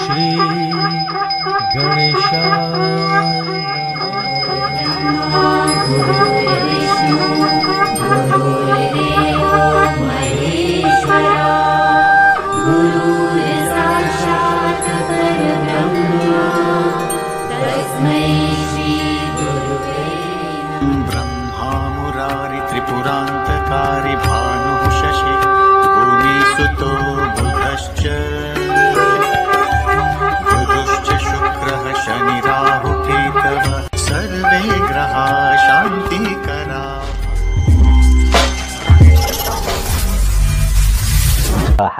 श्री गणेश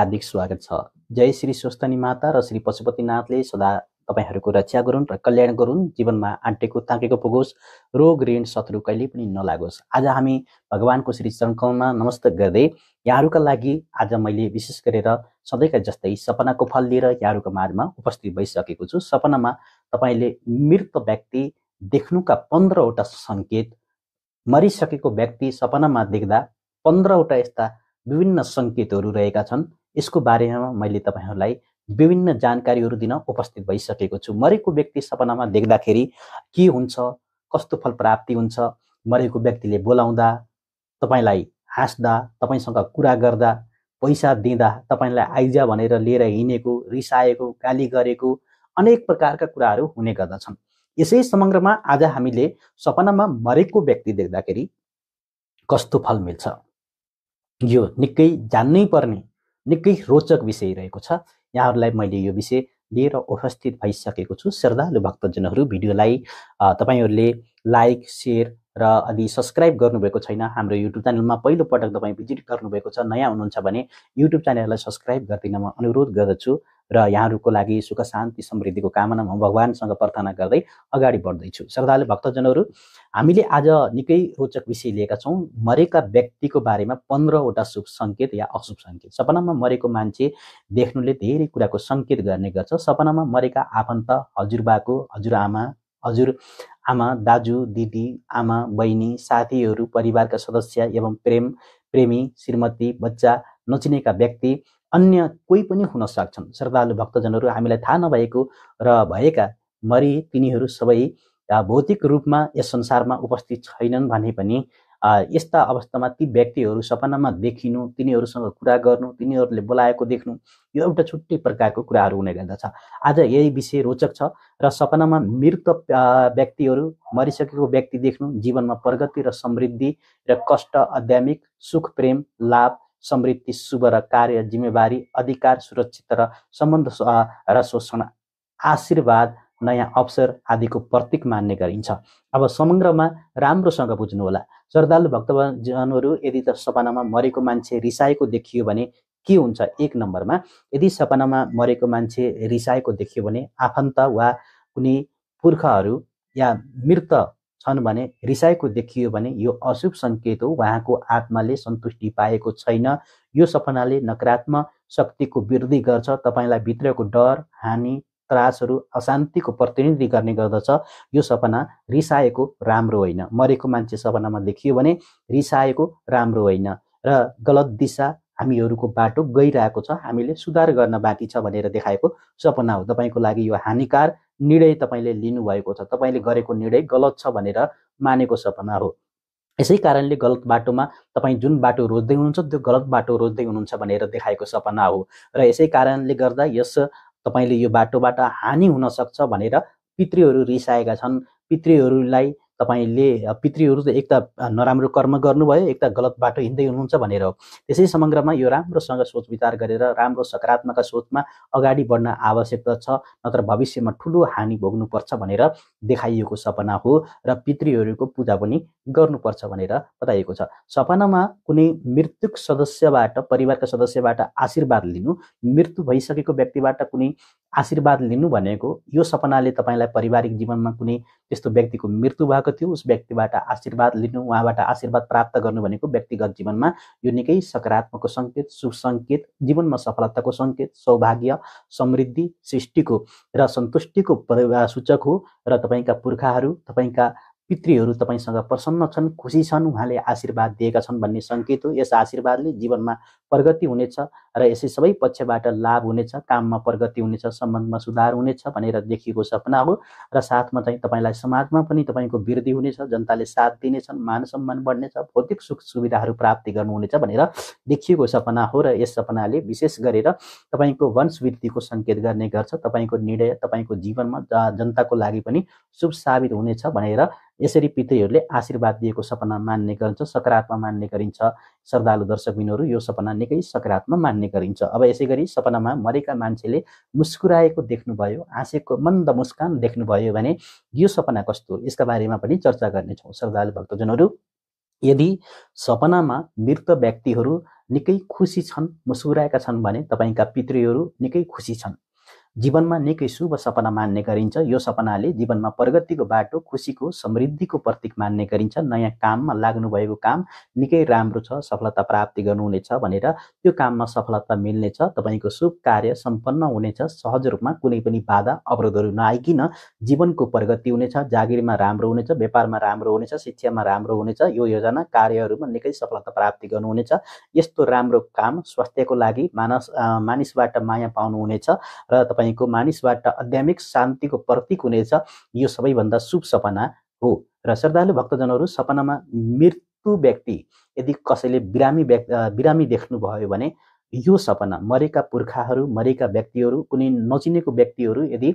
हार्दिक स्वागत छ जय श्री स्वस्तनी माता र श्री पशुपतिनाथले सदा तपाईँहरूको रक्षा गरून् र कल्याण गरून् जीवनमा आँटेको ताकेको पुगोस् रोग ऋण शत्रु कहिले पनि नलागोस् आज हामी भगवान्को श्री चरणकलमा नमस्त गर्दै यहाँहरूका लागि आज मैले विशेष गरेर सधैँका जस्तै सपनाको फल लिएर यहाँहरूको माझमा उपस्थित भइसकेको छु सपनामा तपाईँले मृत व्यक्ति देख्नुका पन्ध्रवटा सङ्केत मरिसकेको व्यक्ति सपनामा देख्दा पन्ध्रवटा यस्ता विभिन्न सङ्केतहरू रहेका छन् यसको बारेमा मैले तपाईँहरूलाई विभिन्न जानकारीहरू दिन उपस्थित भइसकेको छु मरेको व्यक्ति सपनामा देख्दाखेरि के हुन्छ कस्तो फल प्राप्ति हुन्छ मरेको व्यक्तिले बोलाउँदा तपाईँलाई हाँस्दा तपाईँसँग कुरा गर्दा पैसा दिँदा तपाईँलाई आइजा भनेर लिएर हिँडेको रिसाएको गाली गरेको अनेक प्रकारका कुराहरू हुने गर्दछन् यसै समग्रमा आज हामीले सपनामा मरेको व्यक्ति देख्दाखेरि कस्तो फल मिल्छ यो निकै जान्नै पर्ने निकै रोचक विषय रहेको छ यहाँहरूलाई मैले यो विषय लिएर उपस्थित भइसकेको छु श्रद्धालु भक्तजनहरू भिडियोलाई तपाईँहरूले लाइक सेयर र अलि सब्सक्राइब गर्नुभएको छैन हाम्रो युट्युब च्यानलमा पहिलोपटक तपाईँ भिजिट गर्नुभएको छ नयाँ हुनुहुन्छ भने युट्युब च्यानललाई सब्सक्राइब गरिदिन म अनुरोध गर्दछु र यहाँहरूको लागि सुख शान्ति समृद्धिको कामना म भगवान्सँग प्रार्थना गर्दै अगाडि बढ्दैछु श्रद्धालु भक्तजनहरू हामीले आज निकै रोचक विषय लिएका छौँ मरेका व्यक्तिको बारेमा पन्ध्रवटा शुभ सङ्केत या अशुभ सङ्केत सपनामा मरेको मान्छे देख्नुले धेरै कुराको सङ्केत गर्ने गर्छ सपनामा मरेका आफन्त हजुरबाको हजुरआमा हजुर आमा दाजु दिदी आमा बहिनी साथीहरू परिवारका सदस्य एवं प्रेम प्रेमी श्रीमती बच्चा नचिनेका व्यक्ति अन्य कोही पनि हुन सक्छन् श्रद्धालु भक्तजनहरू हामीलाई थाहा नभएको र भएका मरि तिनीहरू सबै भौतिक रूपमा यस संसारमा उपस्थित छैनन् भने पनि यस्ता अवस्थामा ती व्यक्तिहरू सपनामा देखिनु तिनीहरूसँग कुरा गर्नु तिनीहरूले बोलाएको देख्नु यो एउटा छुट्टै प्रकारको कुराहरू हुने गर्दछ आज यही विषय रोचक छ र सपनामा मृत व्यक्तिहरू मरिसकेको व्यक्ति देख्नु जीवनमा प्रगति र समृद्धि र कष्ट आध्यात्मिक सुख प्रेम लाभ समृद्धि शुभ र कार्य जिम्मेवारी अधिकार सुरक्षित र सम्बन्ध र शोषण आशीर्वाद नयाँ अवसर आदिको प्रतीक मान्ने गरिन्छ अब समग्रमा राम्रोसँग बुझ्नुहोला श्रद्धालु भक्तजनहरू यदि त सपनामा मरेको मान्छे रिसाएको देखियो भने के हुन्छ एक नम्बरमा यदि सपनामा मरेको मान्छे रिसाएको देखियो भने आफन्त वा कुनै पुर्खाहरू या मृत छन् भने रिसाएको देखियो भने यो अशुभ सङ्केत हो उहाँको आत्माले सन्तुष्टि पाएको छैन यो सपनाले नकारात्मक शक्तिको वृद्धि गर्छ तपाईँलाई भित्रको डर हानि त्रासहरू अशान्तिको प्रतिनिधि गर्ने गर्दछ यो सपना रिसाएको राम्रो होइन मरेको मान्छे सपनामा देखियो भने रिसाएको राम्रो होइन र गलत दिशा हामीहरूको बाटो गइरहेको छ हामीले सुधार गर्न बाँकी छ भनेर देखाएको सपना हो तपाईँको लागि यो हानिकार निर्णय तपाईँले लिनुभएको छ तपाईँले गरेको निर्णय गलत छ भनेर मानेको सपना हो यसै कारणले गलत बाटोमा तपाईँ जुन बाटो रोज्दै हुनुहुन्छ त्यो गलत बाटो रोज्दै हुनुहुन्छ भनेर देखाएको सपना हो र यसै कारणले गर्दा यस तपाईँले यो बाटोबाट हानि हुनसक्छ भनेर पितृहरू रिसाएका छन् पितृहरूलाई तपाईँले पितृहरू एक त नराम्रो कर्म गर्नुभयो एक त गलत बाटो हिँड्दै हुनुहुन्छ भनेर हो त्यसै समग्रमा यो राम्रोसँग सोच विचार गरेर राम्रो सकारात्मक सोचमा अगाडि बढ्न आवश्यकता छ नत्र भविष्यमा ठुलो हानि भोग्नुपर्छ भनेर देखाइएको सपना हो र पितृहरूको पूजा पनि गर्नुपर्छ भनेर बताइएको छ सपनामा कुनै मृत्युक सदस्यबाट परिवारका सदस्यबाट आशीर्वाद लिनु मृत्यु भइसकेको व्यक्तिबाट कुनै आशीर्वाद लिनु भनेको यो सपनाले तपाईँलाई पारिवारिक जीवनमा कुनै त्यस्तो व्यक्तिको मृत्यु भएको भएको थियो उस व्यक्तिबाट आशीर्वाद लिनु उहाँबाट आशीर्वाद प्राप्त गर्नु भनेको व्यक्तिगत जीवनमा यो निकै सकारात्मक सङ्केत सुसङ्केत जीवनमा सफलताको सङ्केत सौभाग्य समृद्धि सृष्टिको र सन्तुष्टिको सूचक हो र तपाईँका पुर्खाहरू तपाईँका पितृहरू तपाईँसँग प्रसन्न छन् खुसी छन् उहाँले आशीर्वाद दिएका छन् भन्ने सङ्केत हो यस आशीर्वादले जीवनमा प्रगति हुनेछ र यसै सबै पक्षबाट लाभ हुनेछ काममा प्रगति हुनेछ सम्बन्धमा सुधार हुनेछ भनेर देखिएको सपना हो र साथमा चाहिँ तपाईँलाई समाजमा पनि तपाईँको वृद्धि हुनेछ जनताले साथ दिनेछन् मान सम्मान बढ्नेछ भौतिक सुख सुविधाहरू प्राप्ति गर्नुहुनेछ भनेर देखिएको सपना हो र यस सपनाले विशेष गरेर तपाईँको वंशवृद्धिको सङ्केत गर्ने गर्छ तपाईँको निर्णय तपाईँको जीवनमा जनताको लागि पनि शुभ साबित हुनेछ भनेर यसरी पितृहरूले आशीर्वाद दिएको सपना मान्ने गरिन्छ सकारात्मक मान्ने गरिन्छ श्रद्धालु दर्शकबिनहरू यो सपना निकै सकारात्मक मान्ने भन्ने गरिन्छ अब यसै गरी सपनामा मरेका मान्छेले मुस्कुराएको देख्नुभयो हाँसेको मन्द मुस्कान देख्नुभयो भने यो सपना कस्तो यसका बारेमा पनि चर्चा गर्नेछौँ श्रद्धालु भक्तजनहरू यदि सपनामा मृत व्यक्तिहरू निकै खुसी छन् मुस्कुराएका छन् भने तपाईँका पितृहरू निकै खुसी छन् जीवनमा निकै शुभ सपना मान्ने गरिन्छ यो सपनाले जीवनमा प्रगतिको बाटो खुसीको समृद्धिको प्रतीक मान्ने गरिन्छ नयाँ काममा लाग्नुभएको काम निकै राम्रो छ सफलता प्राप्ति गर्नुहुनेछ भनेर त्यो काममा सफलता मिल्नेछ तपाईँको शुभ कार्य सम्पन्न हुनेछ सहज रूपमा कुनै पनि बाधा अवरोधहरू नआइकन जीवनको प्रगति हुनेछ जागिरमा राम्रो हुनेछ व्यापारमा राम्रो हुनेछ शिक्षामा राम्रो हुनेछ यो योजना कार्यहरूमा निकै सफलता प्राप्ति गर्नुहुनेछ यस्तो राम्रो काम स्वास्थ्यको लागि मानस मानिसबाट माया पाउनुहुनेछ र तपाईँको मानिसबाट आध्यात्मिक शान्तिको प्रतीक हुनेछ यो सबैभन्दा शुभ सपना हो र श्रद्धालु भक्तजनहरू सपनामा मृत्यु व्यक्ति यदि कसैले बिरामी व्यक्ति बिरामी देख्नुभयो भने यो सपना मरेका पुर्खाहरू मरेका व्यक्तिहरू कुनै नचिनेको व्यक्तिहरू यदि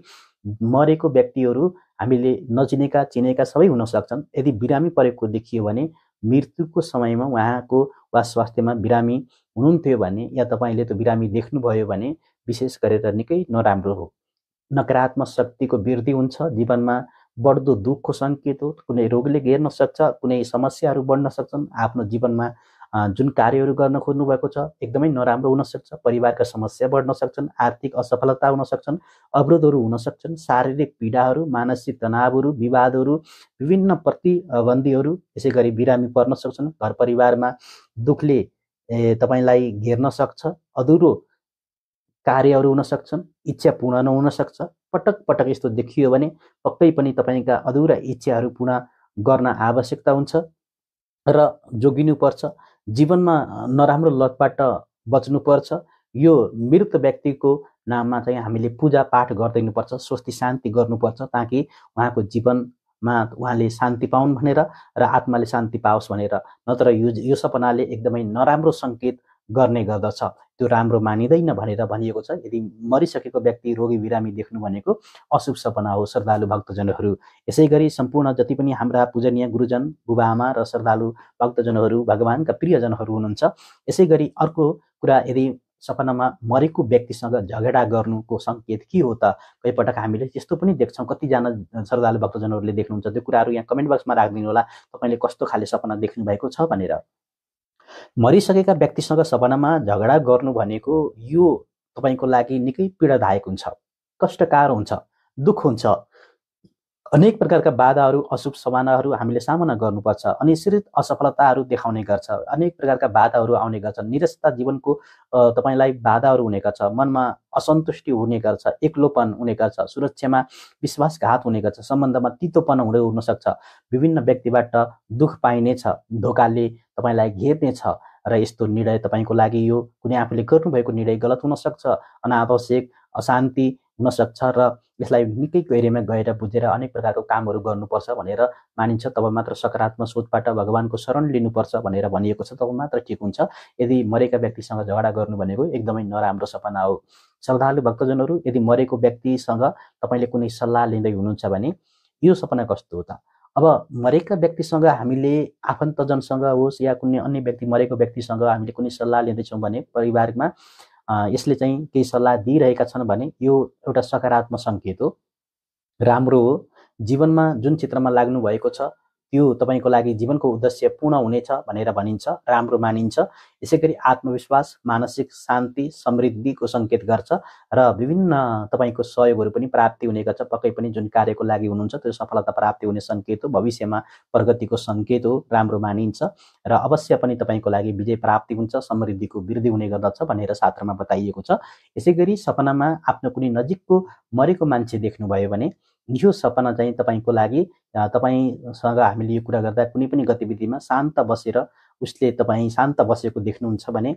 मरेको व्यक्तिहरू हामीले नचिनेका चिनेका सबै हुन सक्छन् यदि बिरामी परेको देखियो भने मृत्युको समयमा उहाँको वा स्वास्थ्यमा बिरामी हुनुहुन्थ्यो भने या तपाईँले त्यो बिरामी देख्नुभयो भने विशेष गरेर निकै नराम्रो हो नकारात्मक शक्तिको वृद्धि हुन्छ जीवनमा बढ्दो दुःखको सङ्केत हो कुनै रोगले घेर्न सक्छ कुनै समस्याहरू बढ्न सक्छन् आफ्नो जीवनमा जुन कार्यहरू गर्न खोज्नुभएको छ एकदमै नराम्रो हुनसक्छ परिवारका समस्या बढ्न सक्छन् आर्थिक असफलता हुन सक्छन् अवरोधहरू हुन सक्छन् शारीरिक पीडाहरू मानसिक तनावहरू विवादहरू विभिन्न प्रतिबन्धीहरू यसै गरी बिरामी पर्न सक्छन् घर परिवारमा दुःखले तपाईँलाई घेर्न सक्छ अधुरो कार्यहरू हुन सक्छन् इच्छा पूर्ण नहुन सक्छ पटक पटक यस्तो देखियो भने पक्कै पनि तपाईँका अधुरा इच्छाहरू पूर्ण गर्न आवश्यकता हुन्छ र जोगिनुपर्छ जीवनमा नराम्रो लतबाट बच्नुपर्छ यो मृत व्यक्तिको नाममा चाहिँ हामीले पूजापाठ गरिदिनुपर्छ स्वस्ति शान्ति गर्नुपर्छ ताकि उहाँको जीवनमा उहाँले शान्ति पाउन् भनेर र आत्माले शान्ति पाओस् भनेर नत्र यो यो सपनाले एकदमै नराम्रो सङ्केत गर्ने गर्दछ त्यो राम्रो मानिँदैन भनेर भनिएको छ यदि मरिसकेको व्यक्ति रोगी बिरामी देख्नु भनेको अशुभ सपना हो श्रद्धालु भक्तजनहरू यसै गरी सम्पूर्ण जति पनि हाम्रा पूजनीय गुरुजन बुबाआमा र श्रद्धालु भक्तजनहरू भगवान्का प्रियजनहरू हुनुहुन्छ यसै गरी अर्को कुरा यदि सपनामा मरेको व्यक्तिसँग झगडा गर्नुको सङ्केत के हो त पटक हामीले त्यस्तो पनि देख्छौँ कतिजना श्रद्धालु भक्तजनहरूले देख्नुहुन्छ त्यो कुराहरू यहाँ कमेन्ट बक्समा राखिदिनु होला तपाईँले कस्तो खाले सपना देख्नुभएको छ भनेर मरिसकेका व्यक्तिसँग सपनामा झगडा गर्नु भनेको यो तपाईँको लागि निकै पीडादायक हुन्छ कष्टकार हुन्छ दुःख हुन्छ अनेक प्रकारका बाधाहरू अशुभ समानाहरू हामीले सामना गर्नुपर्छ अनि सिरित असफलताहरू देखाउने गर्छ अनेक प्रकारका बाधाहरू आउने गर्छ निरसता जीवनको तपाईँलाई बाधाहरू हुने गर्छ मनमा असन्तुष्टि हुने गर्छ एक्लोपन हुने गर्छ सुरक्षामा विश्वासघात हुने गर्छ सम्बन्धमा तितोपन हुँदै सक्छ विभिन्न व्यक्तिबाट दुःख पाइनेछ धोकाले तपाईँलाई घेर्नेछ र यस्तो निर्णय तपाईँको लागि यो कुनै आफूले गर्नुभएको निर्णय गलत हुनसक्छ अनावश्यक अशान्ति हुनसक्छ र यसलाई निकै गहिरेमा गएर बुझेर अनेक प्रकारको कामहरू गर्नुपर्छ भनेर मानिन्छ तब मात्र सकारात्मक सोचबाट भगवान्को शरण लिनुपर्छ भनेर भनिएको छ तब मात्र ठिक हुन्छ यदि मरेका व्यक्तिसँग झगडा गर्नु भनेको एकदमै नराम्रो सपना हो श्रद्धालु भक्तजनहरू यदि मरेको व्यक्तिसँग तपाईँले कुनै सल्लाह लिँदै हुनुहुन्छ भने यो सपना कस्तो हो त अब मरेका व्यक्तिसँग हामीले आफन्तजनसँग होस् या कुनै अन्य व्यक्ति मरेको व्यक्तिसँग हामीले कुनै सल्लाह लिँदैछौँ भने परिवारमा यसले चाहिँ केही सल्लाह दिइरहेका छन् भने यो एउटा सकारात्मक सङ्केत हो राम्रो हो जीवनमा जुन क्षेत्रमा लाग्नु भएको छ त्यो तपाईँको लागि जीवनको उद्देश्य पूर्ण हुनेछ भनेर भनिन्छ राम्रो मानिन्छ यसै गरी आत्मविश्वास मानसिक शान्ति समृद्धिको सङ्केत गर्छ र विभिन्न तपाईँको सहयोगहरू पनि प्राप्ति हुने गर्छ पक्कै पनि जुन कार्यको लागि हुनुहुन्छ त्यो सफलता प्राप्ति हुने सङ्केत हो भविष्यमा प्रगतिको सङ्केत हो राम्रो मानिन्छ र अवश्य पनि तपाईँको लागि विजय प्राप्ति हुन्छ समृद्धिको वृद्धि हुने गर्दछ भनेर शास्त्रमा बताइएको छ यसै गरी सपनामा आफ्नो कुनै नजिकको मरेको मान्छे देख्नुभयो भने यो सपना चाहिँ तपाईँको लागि तपाईँसँग हामीले यो कुरा गर्दा कुनै पनि गतिविधिमा शान्त बसेर उसले तपाईँ शान्त बसेको देख्नुहुन्छ भने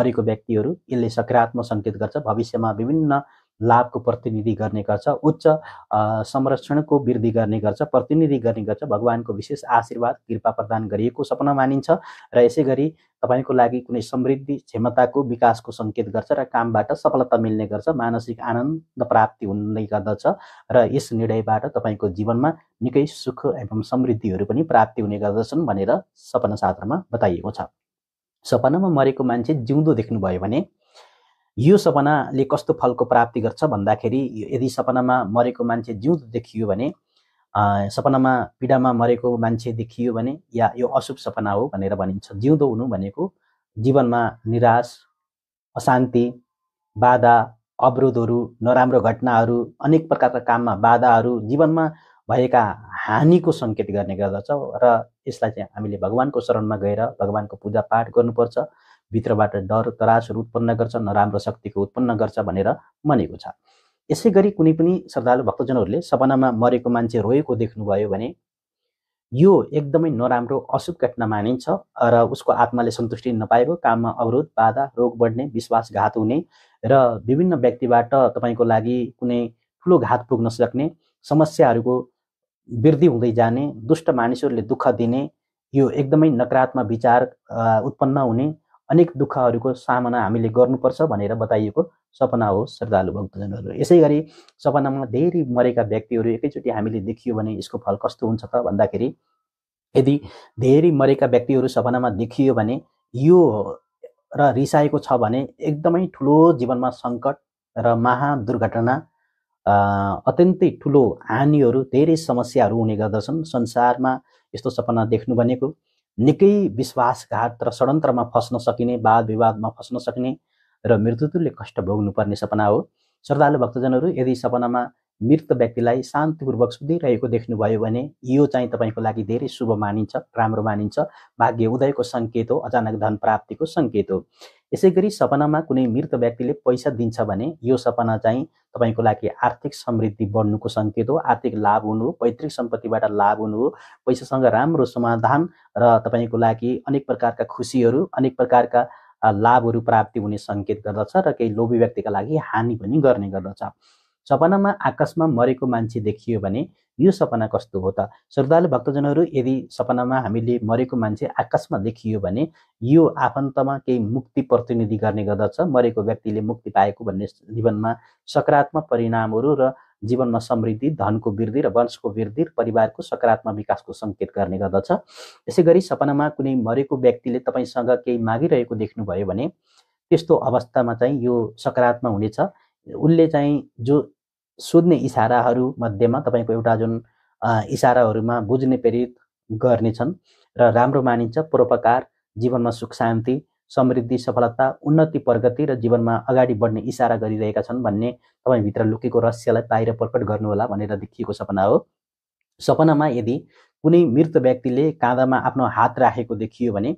मरेको व्यक्तिहरू यसले सकारात्मक सङ्केत गर्छ भविष्यमा विभिन्न लाभको प्रतिनिधि गर्ने गर्छ उच्च संरक्षणको वृद्धि गर्ने गर्छ प्रतिनिधि गर्ने गर्छ भगवान्को विशेष आशीर्वाद कृपा प्रदान गरिएको सपना मानिन्छ र यसै गरी तपाईँको लागि कुनै समृद्धि क्षमताको विकासको सङ्केत गर्छ र कामबाट सफलता मिल्ने गर्छ मानसिक आनन्द प्राप्ति हुने गर्दछ र यस निर्णयबाट तपाईँको जीवनमा निकै सुख एवं समृद्धिहरू पनि प्राप्ति हुने गर्दछन् भनेर सपना शास्त्रमा बताइएको छ सपनामा मरेको मान्छे जिउँदो देख्नुभयो भने यो सपनाले कस्तो फलको प्राप्ति गर्छ भन्दाखेरि यदि सपनामा मरेको मान्छे जिउँदो देखियो भने सपनामा पीडामा मरेको मान्छे देखियो भने या यो अशुभ सपना हो भनेर भनिन्छ जिउँदो हुनु भनेको जीवनमा निराश अशान्ति बाधा अवरोधहरू नराम्रो घटनाहरू अनेक प्रकारका काममा बाधाहरू जीवनमा भएका हानिको सङ्केत गर्ने गर्दछ र यसलाई चाहिँ हामीले भगवान्को शरणमा गएर भगवान्को पूजापाठ गर्नुपर्छ भित्रबाट डर तरासहरू उत्पन्न गर्छ नराम्रो शक्तिको उत्पन्न गर्छ भनेर मानेको छ यसै गरी कुनै पनि श्रद्धालु भक्तजनहरूले सपनामा मरेको मान्छे रोएको देख्नुभयो भने यो एकदमै नराम्रो अशुभ घटना मानिन्छ र उसको आत्माले सन्तुष्टि नपाएको काममा अवरोध बाधा रोग बढ्ने विश्वासघात हुने र विभिन्न व्यक्तिबाट तपाईँको लागि कुनै ठुलो घात पुग्न सक्ने समस्याहरूको वृद्धि हुँदै जाने दुष्ट मानिसहरूले दुःख दिने यो एकदमै नकारात्मक विचार उत्पन्न हुने अनेक दुःखहरूको सामना हामीले गर्नुपर्छ भनेर बताइएको सपना हो श्रद्धालु भक्तजनहरू यसै गरी सपनामा धेरै मरेका व्यक्तिहरू एकैचोटि हामीले देखियो भने यसको फल कस्तो हुन्छ त भन्दाखेरि यदि धेरै मरेका व्यक्तिहरू सपनामा देखियो भने यो र रिसाएको छ भने एकदमै ठुलो जीवनमा सङ्कट र महा दुर्घटना अत्यन्तै ठुलो हानिहरू धेरै समस्याहरू हुने गर्दछन् संसारमा यस्तो सपना देख्नु भनेको निकै विश्वासघात र षड्यन्त्रमा फस्न सकिने वाद विवादमा फस्न सकिने र मृत्युतुल्य कष्ट भोग्नुपर्ने सपना हो श्रद्धालु भक्तजनहरू यदि सपनामा मृत व्यक्तिलाई शान्तिपूर्वक सुधिरहेको देख्नुभयो भने यो चाहिँ तपाईँको लागि धेरै शुभ मानिन्छ राम्रो मानिन्छ भाग्य उदयको सङ्केत हो अचानक धन प्राप्तिको सङ्केत हो यसै गरी सपनामा कुनै मृत व्यक्तिले पैसा दिन्छ भने यो सपना चाहिँ तपाईँको लागि आर्थिक समृद्धि बढ्नुको सङ्केत हो आर्थिक लाभ हुनु हो पैतृक सम्पत्तिबाट लाभ हुनु हो पैसासँग राम्रो समाधान र तपाईँको लागि अनेक प्रकारका खुसीहरू अनेक प्रकारका लाभहरू प्राप्ति हुने सङ्केत गर्दछ र केही लोभी व्यक्तिका लागि हानि पनि गर्ने गर्दछ सपनामा आकाशमा मरेको मान्छे देखियो भने यो सपना कस्तो हो त श्रद्धालु भक्तजनहरू यदि सपनामा हामीले मरेको मान्छे आकाशमा देखियो भने यो आफन्तमा केही मुक्ति प्रतिनिधि गर्ने गर्दछ मरेको व्यक्तिले मुक्ति पाएको भन्ने जीवनमा सकारात्मक परिणामहरू र जीवनमा समृद्धि धनको वृद्धि र वंशको वृद्धि परिवारको सकारात्मक विकासको सङ्केत गर्ने गर्दछ यसै गरी सपनामा कुनै मरेको व्यक्तिले तपाईँसँग केही मागिरहेको देख्नुभयो भने त्यस्तो अवस्थामा चाहिँ यो सकारात्मक हुनेछ उसले चाहिँ जो सोध्ने इसाराहरू मध्येमा तपाईँको एउटा जुन इसाराहरूमा बुझ्ने प्रेरित छन् र राम्रो मानिन्छ परोपकार जीवनमा सुख शान्ति समृद्धि सफलता उन्नति प्रगति र जीवनमा अगाडि बढ्ने इसारा गरिरहेका छन् भन्ने तपाईँभित्र लुकेको रहस्यलाई बाहिर प्रकट गर्नुहोला भनेर देखिएको सपना हो सपनामा यदि कुनै मृत व्यक्तिले काँधामा आफ्नो हात राखेको देखियो भने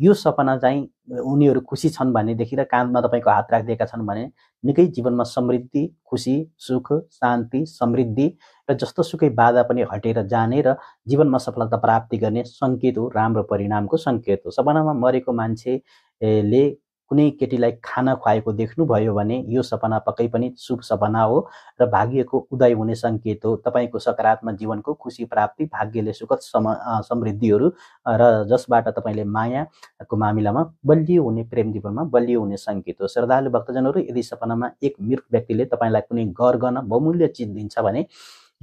यो सपना चाहिँ उनीहरू खुसी छन् भनेदेखि र काँधमा तपाईँको हात राखिदिएका छन् भने निकै जीवनमा समृद्धि खुसी सुख शान्ति समृद्धि र जस्तो सुकै बाधा पनि हटेर जाने र जीवनमा सफलता प्राप्ति गर्ने सङ्केत हो राम्रो परिणामको सङ्केत हो सपनामा मरेको मान्छेले कुनै केटीलाई खाना खुवाएको देख्नुभयो भने यो सपना पक्कै पनि शुभ सपना हो र भाग्यको उदय हुने सङ्केत हो तपाईँको सकारात्मक जीवनको खुसी प्राप्ति भाग्यले सुखद सम समृद्धिहरू र जसबाट तपाईँले मायाको मामिलामा बलियो हुने प्रेम जीवनमा बलियो हुने सङ्केत हो श्रद्धालु भक्तजनहरू यदि सपनामा एक मृत व्यक्तिले तपाईँलाई कुनै गर गर्न बहुमूल्य चिज दिन्छ भने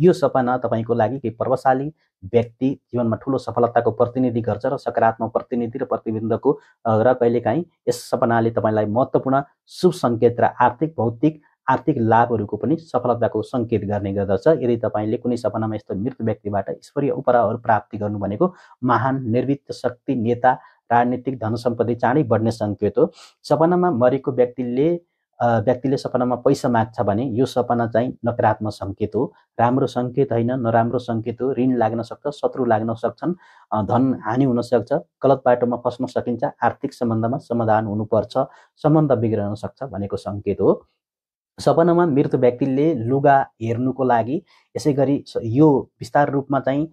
यो सपना तपाईँको लागि केही प्रभावशाली व्यक्ति जीवनमा ठुलो सफलताको प्रतिनिधि गर्छ र सकारात्मक प्रतिनिधि र प्रतिबिम्बको र कहिलेकाहीँ यस सपनाले तपाईँलाई महत्त्वपूर्ण शुभ सङ्केत र आर्थिक भौतिक आर्थिक लाभहरूको पनि सफलताको सङ्केत गर्ने गर्दछ यदि तपाईँले कुनै सपनामा यस्तो मृत व्यक्तिबाट ईश्वरीय उपहारहरू प्राप्ति गर्नु भनेको महान निर्वित्त शक्ति नेता राजनीतिक धन सम्पत्ति चाँडै बढ्ने सङ्केत हो सपनामा मरेको व्यक्तिले व्यक्तिले सपनामा पैसा माग्छ भने यो सपना चाहिँ नकारात्मक सङ्केत हो राम्रो सङ्केत होइन नराम्रो सङ्केत हो ऋण लाग्न सक्छ शत्रु लाग्न सक्छन् धन हानि हुनसक्छ गलत बाटोमा फस्न सकिन्छ आर्थिक सम्बन्धमा समाधान हुनुपर्छ सम्बन्ध बिग्रन सक्छ भनेको सङ्केत हो सपनामा मृत व्यक्तिले लुगा हेर्नुको लागि यसै गरी यो विस्तार रूपमा चाहिँ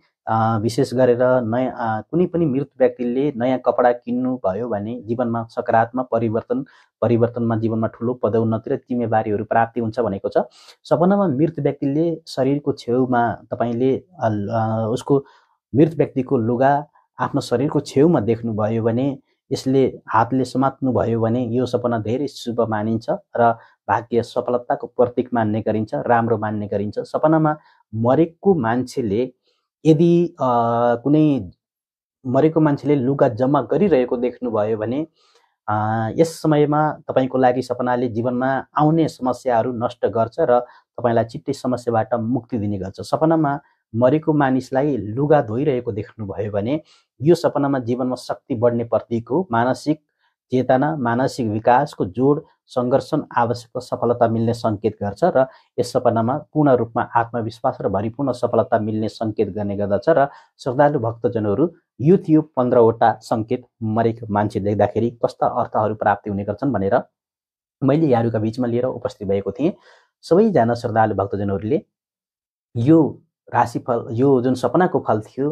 विशेष गरेर नयाँ कुनै पनि मृत व्यक्तिले नयाँ कपडा किन्नु भयो भने जीवनमा सकारात्मक परिवर्तन परिवर्तनमा जीवनमा ठुलो पदोन्नति र जिम्मेवारीहरू प्राप्ति हुन्छ भनेको छ सपनामा मृत व्यक्तिले शरीरको छेउमा तपाईँले उसको मृत व्यक्तिको लुगा आफ्नो शरीरको छेउमा देख्नुभयो भने यसले हातले समात्नुभयो भने यो सपना धेरै शुभ मानिन्छ र भाग्य सफलताको प्रतीक मान्ने गरिन्छ राम्रो मान्ने गरिन्छ सपनामा मरेको मान्छेले यदि कुनै मरेको मान्छेले लुगा जम्मा गरिरहेको देख्नुभयो भने यस समयमा तपाईँको लागि सपनाले जीवनमा आउने समस्याहरू नष्ट गर्छ र तपाईँलाई छिट्टै समस्याबाट मुक्ति दिने गर्छ सपनामा मरेको मानिसलाई लुगा धोइरहेको देख्नुभयो भने यो सपनामा जीवनमा शक्ति बढ्ने प्रतिको मानसिक चेतना मानसिक विकासको जोड सङ्घर्षण आवश्यक सफलता मिल्ने सङ्केत गर्छ र यस सपनामा पूर्ण रूपमा आत्मविश्वास र भरिपूर्ण सफलता मिल्ने सङ्केत गर्ने गर्दछ र श्रद्धालु भक्तजनहरू यो थियो पन्ध्रवटा सङ्केत मरेको मान्छे देख्दाखेरि कस्ता अर्थहरू प्राप्ति हुने गर्छन् भनेर मैले यहाँहरूका बिचमा लिएर उपस्थित भएको थिएँ सबैजना श्रद्धालु भक्तजनहरूले यो राशिफल यो जुन सपनाको फल थियो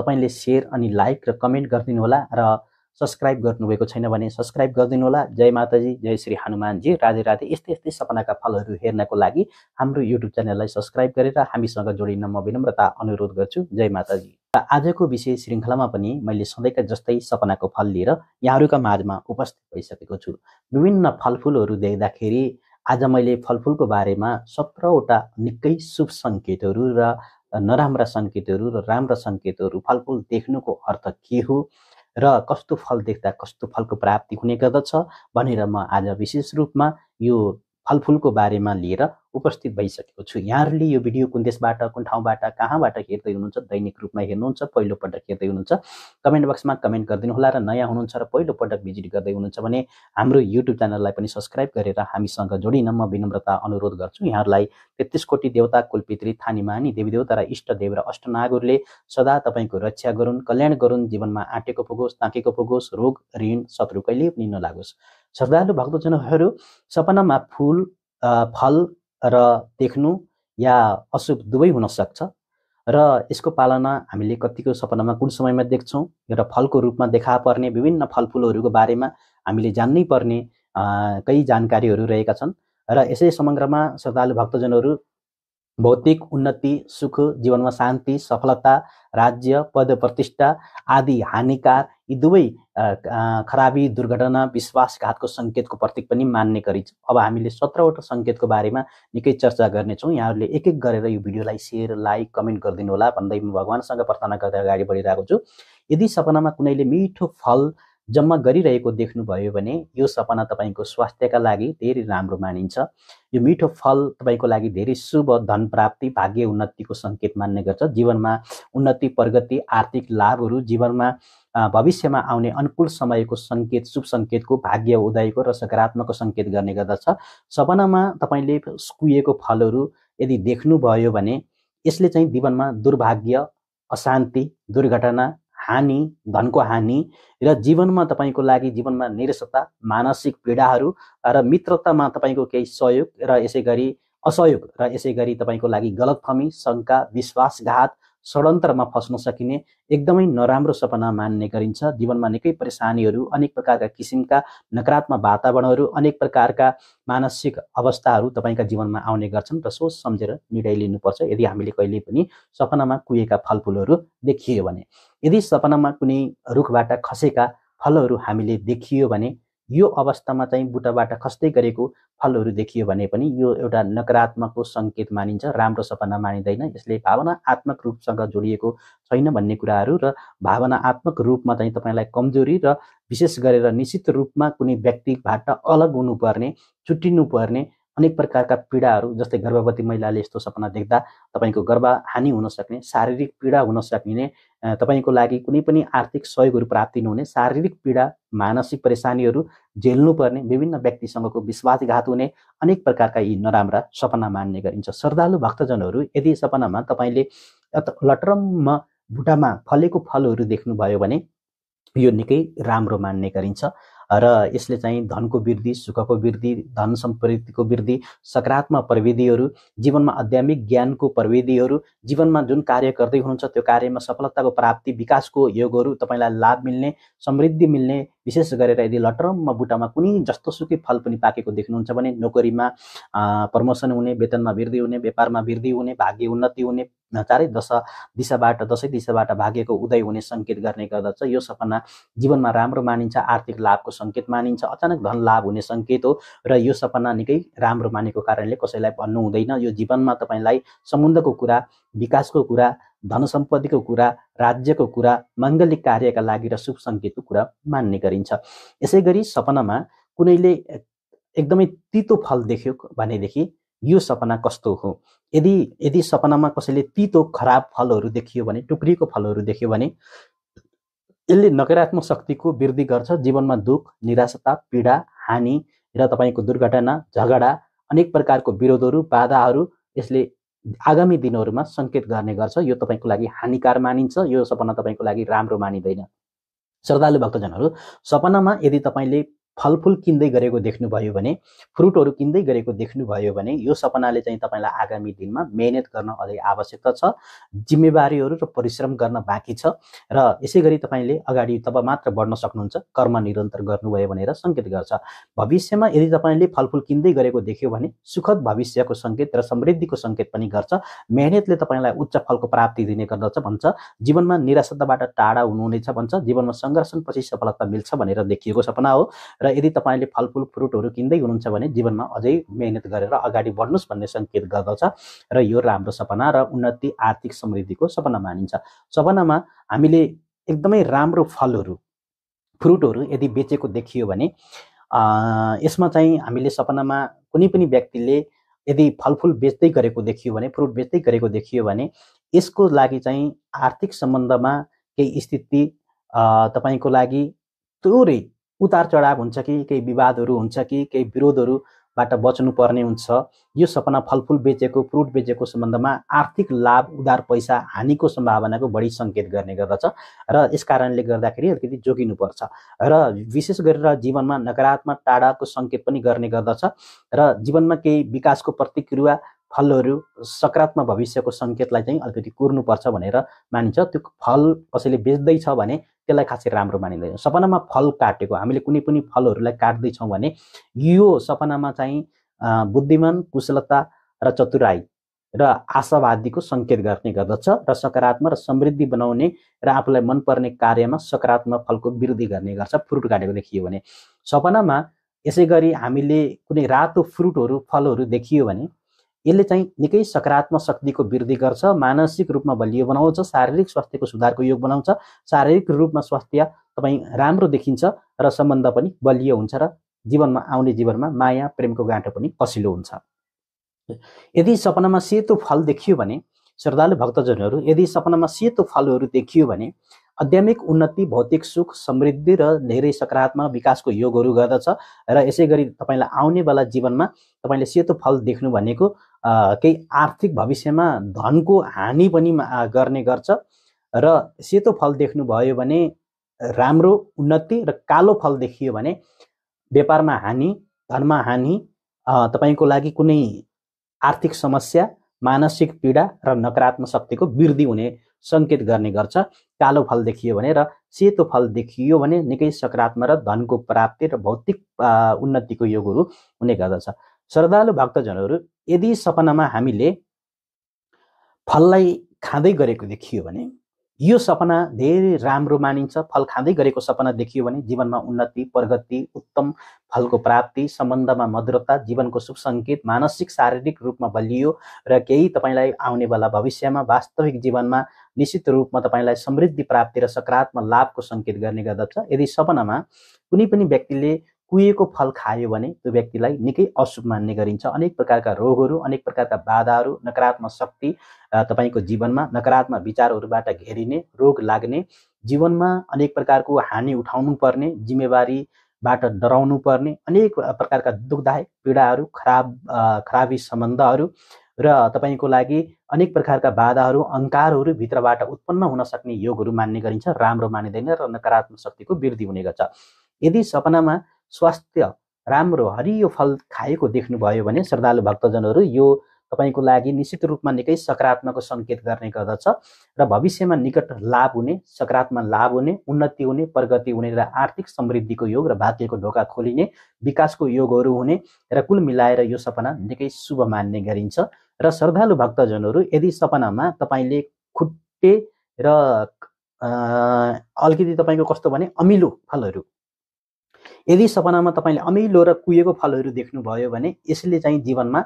तपाईँले सेयर अनि लाइक र कमेन्ट गरिदिनुहोला र सब्सक्राइब गर्नुभएको छैन भने सब्सक्राइब गरिदिनु होला जय माताजी जय श्री हनुमानजी राधे राधे यस्तै यस्तै सपनाका फलहरू हेर्नको लागि हाम्रो युट्युब च्यानललाई सब्सक्राइब गरेर हामीसँग जोडिन म विनम्रता अनुरोध गर्छु जय माताजी र आजको विशेष श्रृङ्खलामा पनि मैले सधैँका जस्तै सपनाको फल लिएर यहाँहरूका माझमा उपस्थित भइसकेको छु विभिन्न फलफुलहरू देख्दाखेरि आज मैले फलफुलको बारेमा सत्रवटा निकै शुभ सङ्केतहरू र नराम्रा सङ्केतहरू र राम्रा सङ्केतहरू फलफुल देख्नुको अर्थ के हो र कस्तो फल देख्दा कस्तो फलको प्राप्ति हुने गर्दछ भनेर म आज विशेष रूपमा यो फलफुलको बारेमा लिएर उपस्थित भइसकेको छु यहाँहरूले यो भिडियो कुन देशबाट कुन ठाउँबाट कहाँबाट हेर्दै हुनुहुन्छ दैनिक रूपमा हेर्नुहुन्छ पहिलोपटक हेर्दै हुनुहुन्छ कमेन्ट बक्समा कमेन्ट गरिदिनु होला र नयाँ हुनुहुन्छ र पहिलोपटक भिजिट गर्दै हुनुहुन्छ भने हाम्रो युट्युब च्यानललाई पनि सब्सक्राइब गरेर हामीसँग जोडिन म विनम्रता अनुरोध गर्छु यहाँहरूलाई तेत्तिस कोटी देवता कुलपित्री थानीमानी देवीदेवता र इष्टदेव र अष्टनागुरले सदा तपाईँको रक्षा गरून् कल्याण गरून् जीवनमा आँटेको पुगोस् ताकेको पुगोस् रोग ऋण शत्रु कहिले पनि नलागोस् श्रद्धालु भक्तजनहरू सपनामा फुल फल र देख्नु या अशुभ दुवै हुनसक्छ र यसको पालना हामीले कतिको सपनामा कुन समयमा देख्छौँ र फलको रूपमा देखा पर्ने विभिन्न फलफुलहरूको बारेमा हामीले जान्नै पर्ने केही जानकारीहरू रहेका छन् र यसै समग्रमा श्रद्धालु भक्तजनहरू भौतिक उन्नति सुख जीवनमा शान्ति सफलता राज्य पद प्रतिष्ठा आदि हानिकार यी दुवै खराबी दुर्घटना विश्वासघातको सङ्केतको प्रतीक पनि मान्ने गरिन्छ अब हामीले सत्रवटा सङ्केतको बारेमा निकै चर्चा गर्नेछौँ यहाँहरूले एक एक गरेर यो भिडियोलाई सेयर लाइक कमेन्ट गरिदिनु होला भन्दै म भगवान्सँग प्रार्थना गर्दै अगाडि बढिरहेको छु यदि सपनामा कुनैले मिठो फल जम्मा गरिरहेको देख्नुभयो भने यो सपना तपाईँको स्वास्थ्यका लागि धेरै राम्रो मानिन्छ यो मिठो फल तपाईँको लागि धेरै शुभ धन प्राप्ति भाग्य उन्नतिको सङ्केत मान्ने गर्छ जीवनमा उन्नति प्रगति आर्थिक लाभहरू जीवनमा भविष्यमा आउने अनुकूल समयको सङ्केत शुभ सङ्केतको भाग्य उदयको र सकारात्मकको सङ्केत गर्ने गर्दछ सपनामा तपाईँले कुहिएको फलहरू यदि देख्नुभयो भने यसले चाहिँ जीवनमा दुर्भाग्य अशान्ति दुर्घटना हानि धनको हानि र जीवनमा तपाईँको लागि जीवनमा निरसता मानसिक पीडाहरू र मित्रतामा तपाईँको केही सहयोग र यसै गरी असहयोग र यसै गरी तपाईँको लागि गलतफमी शङ्का विश्वासघात षड्यन्त्रमा फस्न सकिने एकदमै नराम्रो सपना मान्ने गरिन्छ जीवनमा निकै परेसानीहरू अनेक प्रकारका किसिमका नकारात्मक वातावरणहरू अनेक प्रकारका मानसिक अवस्थाहरू तपाईँका जीवनमा आउने गर्छन् र सोच सम्झेर निर्णय लिनुपर्छ यदि हामीले कहिले पनि सपनामा कुहिएका फलफुलहरू देखियो भने यदि सपनामा कुनै रुखबाट खसेका फलहरू हामीले देखियो भने यो अवस्थामा चाहिँ बुटाबाट खस्दै गरेको फलहरू देखियो भने पनि यो एउटा नकारात्मकको सङ्केत मानिन्छ राम्रो सपना मानिँदैन यसले भावनात्मक रूपसँग जोडिएको छैन भन्ने कुराहरू र भावनात्मक रूपमा चाहिँ तपाईँलाई कमजोरी र विशेष गरेर निश्चित रूपमा कुनै व्यक्तिबाट अलग हुनुपर्ने छुट्टिनुपर्ने अनेक प्रकारका पीडाहरू जस्तै गर्भवती महिलाले यस्तो सपना देख्दा तपाईँको गर्भ हानि हुन सक्ने शारीरिक पीडा हुन सकिने तपाईँको लागि कुनै पनि आर्थिक सहयोगहरू प्राप्ति नहुने शारीरिक पीडा मानसिक परेसानीहरू झेल्नुपर्ने विभिन्न व्यक्तिसँगको विश्वासघात हुने अनेक प्रकारका यी नराम्रा सपना मान्ने गरिन्छ श्रद्धालु भक्तजनहरू यदि सपनामा तपाईँले लटरममा बुटामा फलेको फलहरू देख्नुभयो भने यो निकै राम्रो मान्ने गरिन्छ र यसले चाहिँ धनको वृद्धि सुखको वृद्धि धन सम्पत्तिको वृद्धि सकारात्मक प्रविधिहरू जीवनमा आध्यात्मिक ज्ञानको प्रविधिहरू जीवनमा जुन कार्य गर्दै हुनुहुन्छ त्यो कार्यमा सफलताको प्राप्ति विकासको योगहरू तपाईँलाई लाभ मिल्ने समृद्धि मिल्ने विशेष गरेर यदि लटरममा बुटामा कुनै जस्तो जस्तोसुकै फल पनि पाकेको देख्नुहुन्छ भने नोकरीमा प्रमोसन हुने वेतनमा वृद्धि हुने व्यापारमा वृद्धि हुने भाग्य उन्नति हुने चारै दश दिशाबाट दसैँ दिशाबाट भागेको उदय हुने सङ्केत गर्ने गर्दछ यो सपना जीवनमा राम्रो मानिन्छ आर्थिक लाभको सङ्केत मानिन्छ अचानक धन लाभ हुने सङ्केत हो र यो सपना निकै राम्रो मानेको कारणले कसैलाई भन्नु हुँदैन यो जीवनमा तपाईँलाई समुद्रको कुरा विकासको कुरा धन सम्पत्तिको कुरा राज्यको कुरा माङ्गलिक कार्यका लागि र शुभ सङ्केतको कुरा मान्ने गरिन्छ यसै गरी सपनामा कुनैले एकदमै तितो फल देख्यो भनेदेखि यो सपना कस्तो हो यदि यदि सपनामा कसैले तितो खराब फलहरू देखियो भने टुक्रीको फलहरू देखियो भने यसले नकारात्मक शक्तिको वृद्धि गर्छ जीवनमा दुःख निराशता पीडा हानि र तपाईँको दुर्घटना झगडा अनेक प्रकारको विरोधहरू बाधाहरू यसले आगामी दिनहरूमा सङ्केत गर्ने गर्छ यो तपाईँको लागि हानिकार मानिन्छ यो सपना तपाईँको लागि राम्रो मानिँदैन श्रद्धालु भक्तजनहरू सपनामा यदि तपाईँले फलफुल किन्दै गरेको देख्नुभयो भने फ्रुटहरू किन्दै गरेको देख्नुभयो भने यो सपनाले चाहिँ तपाईँलाई आगामी दिनमा मेहनत गर्न अझै आवश्यकता छ जिम्मेवारीहरू र परिश्रम गर्न बाँकी छ र यसै गरी तपाईँले अगाडि तब मात्र बढ्न सक्नुहुन्छ कर्म निरन्तर गर्नुभयो भनेर सङ्केत गर्छ भविष्यमा यदि तपाईँले फलफुल किन्दै गरेको देख्यो भने सुखद भविष्यको सङ्केत र समृद्धिको सङ्केत पनि गर्छ मेहनतले तपाईँलाई उच्च फलको प्राप्ति दिने गर्दछ भन्छ जीवनमा निराशताबाट टाढा हुनुहुनेछ भन्छ जीवनमा सङ्घर्षपछि सफलता मिल्छ भनेर देखिएको सपना हो र यदि तपाईँले फलफुल फ्रुटहरू किन्दै हुनुहुन्छ भने जीवनमा अझै मिहिनेत गरेर अगाडि बढ्नुहोस् भन्ने सङ्केत गर्दछ र यो राम्रो सपना र उन्नति आर्थिक समृद्धिको सपना मानिन्छ सपनामा हामीले एकदमै राम्रो फलहरू फ्रुटहरू यदि बेचेको देखियो भने यसमा चाहिँ हामीले सपनामा कुनै पनि व्यक्तिले यदि फलफुल बेच्दै गरेको देखियो भने फ्रुट बेच्दै गरेको देखियो भने यसको लागि चाहिँ आर्थिक सम्बन्धमा केही स्थिति तपाईँको लागि थोरै उतार चढाव हुन्छ कि केही विवादहरू हुन्छ कि केही विरोधहरूबाट बच्नुपर्ने हुन्छ यो सपना फलफुल बेचेको फ्रुट बेचेको सम्बन्धमा आर्थिक लाभ उधार पैसा हानिको सम्भावनाको बढी सङ्केत गर्ने गर्दछ र यस कारणले गर्दाखेरि अलिकति जोगिनुपर्छ र विशेष गरेर जीवनमा नकारात्मक टाढाको सङ्केत पनि गर्ने गर्दछ र जीवनमा केही विकासको प्रतिक्रिया फलहरू सकारात्मक भविष्यको सङ्केतलाई चाहिँ अलिकति कुर्नुपर्छ भनेर मानिन्छ त्यो फल कसैले बेच्दैछ भने त्यसलाई खासै राम्रो मानिँदैन सपनामा फल काटेको हामीले कुनै पनि फलहरूलाई काट्दैछौँ भने यो सपनामा चाहिँ बुद्धिमान कुशलता र चतुराई र आशावादीको सङ्केत गर्ने गर्दछ र सकारात्मक र समृद्धि बनाउने र आफूलाई मनपर्ने कार्यमा सकारात्मक फलको वृद्धि गर्ने गर्छ फ्रुट काटेको देखियो भने सपनामा यसै गरी हामीले कुनै रातो फ्रुटहरू फलहरू देखियो भने यसले चाहिँ निकै सकारात्मक शक्तिको वृद्धि गर्छ मानसिक रूपमा बलियो बनाउँछ शारीरिक स्वास्थ्यको सुधारको योग बनाउँछ शारीरिक रूपमा स्वास्थ्य तपाईँ राम्रो देखिन्छ र सम्बन्ध पनि बलियो हुन्छ र जीवनमा आउने जीवनमा माया प्रेमको गाँठो पनि कसिलो हुन्छ यदि सपनामा सेतो फल देखियो भने श्रद्धालु भक्तजनहरू यदि सपनामा सेतो फलहरू देखियो भने आध्यात्मिक उन्नति भौतिक सुख समृद्धि र धेरै सकारात्मक विकासको योगहरू गर्दछ र यसै गरी तपाईँलाई आउनेवाला जीवनमा तपाईँले सेतो फल देख्नु भनेको केही आर्थिक भविष्यमा धनको हानि पनि गर्ने गर्छ र सेतो फल देख्नुभयो भने राम्रो उन्नति र कालो फल देखियो भने व्यापारमा हानि धनमा हानि तपाईँको लागि कुनै आर्थिक समस्या मानसिक पीडा र नकारात्मक शक्तिको वृद्धि हुने सङ्केत गर्ने गर्छ कालो फल देखियो भने र सेतो फल देखियो भने निकै सकारात्मक र धनको प्राप्ति र भौतिक उन्नतिको योगहरू हुने गर्दछ श्रद्धालु भक्तजनहरू यदि सपनामा हामीले फललाई खाँदै गरेको देखियो भने यो सपना धेरै राम्रो मानिन्छ फल खाँदै गरेको सपना देखियो भने जीवनमा उन्नति प्रगति उत्तम फलको प्राप्ति सम्बन्धमा मधुरता जीवनको शुभ सङ्केत मानसिक शारीरिक रूपमा बलियो र केही तपाईँलाई आउनेवाला भविष्यमा वास्तविक जीवनमा निश्चित रूपमा तपाईँलाई समृद्धि प्राप्ति र सकारात्मक लाभको सङ्केत गर्ने गर्दछ यदि सपनामा कुनै पनि व्यक्तिले कुहिएको फल खायो भने त्यो व्यक्तिलाई निकै अशुभ मान्ने गरिन्छ अनेक प्रकारका रोगहरू अनेक प्रकारका बाधाहरू नकारात्मक शक्ति तपाईँको जीवनमा नकारात्मक विचारहरूबाट घेरिने रोग लाग्ने जीवनमा अनेक प्रकारको हानि उठाउनु पर्ने जिम्मेवारीबाट डराउनु पर्ने अनेक प्रकारका दुखदायक पीडाहरू खराब खराबी सम्बन्धहरू र तपाईँको लागि अनेक प्रकारका बाधाहरू अङ्कारहरू भित्रबाट उत्पन्न हुन सक्ने योगहरू मान्ने गरिन्छ राम्रो मानिँदैन र नकारात्मक शक्तिको वृद्धि हुने गर्छ यदि सपनामा स्वास्थ्य राम्रो हरियो फल खाएको देख्नुभयो भने श्रद्धालु भक्तजनहरू यो तपाईँको लागि निश्चित रूपमा निकै सकारात्मक सङ्केत गर्ने गर्दछ र भविष्यमा निकट लाभ हुने सकारात्मक लाभ हुने उन्नति हुने प्रगति हुने र आर्थिक समृद्धिको योग र भाग्यको ढोका खोलिने विकासको योगहरू हुने र कुल मिलाएर यो सपना निकै शुभ मान्ने गरिन्छ र श्रद्धालु भक्तजनहरू यदि सपनामा तपाईँले खुट्टे र अलिकति तपाईँको कस्तो भने अमिलो फलहरू यदि सपनामा तपाईँले अमिलो र कुहिएको फलहरू देख्नुभयो भने यसले चाहिँ जीवनमा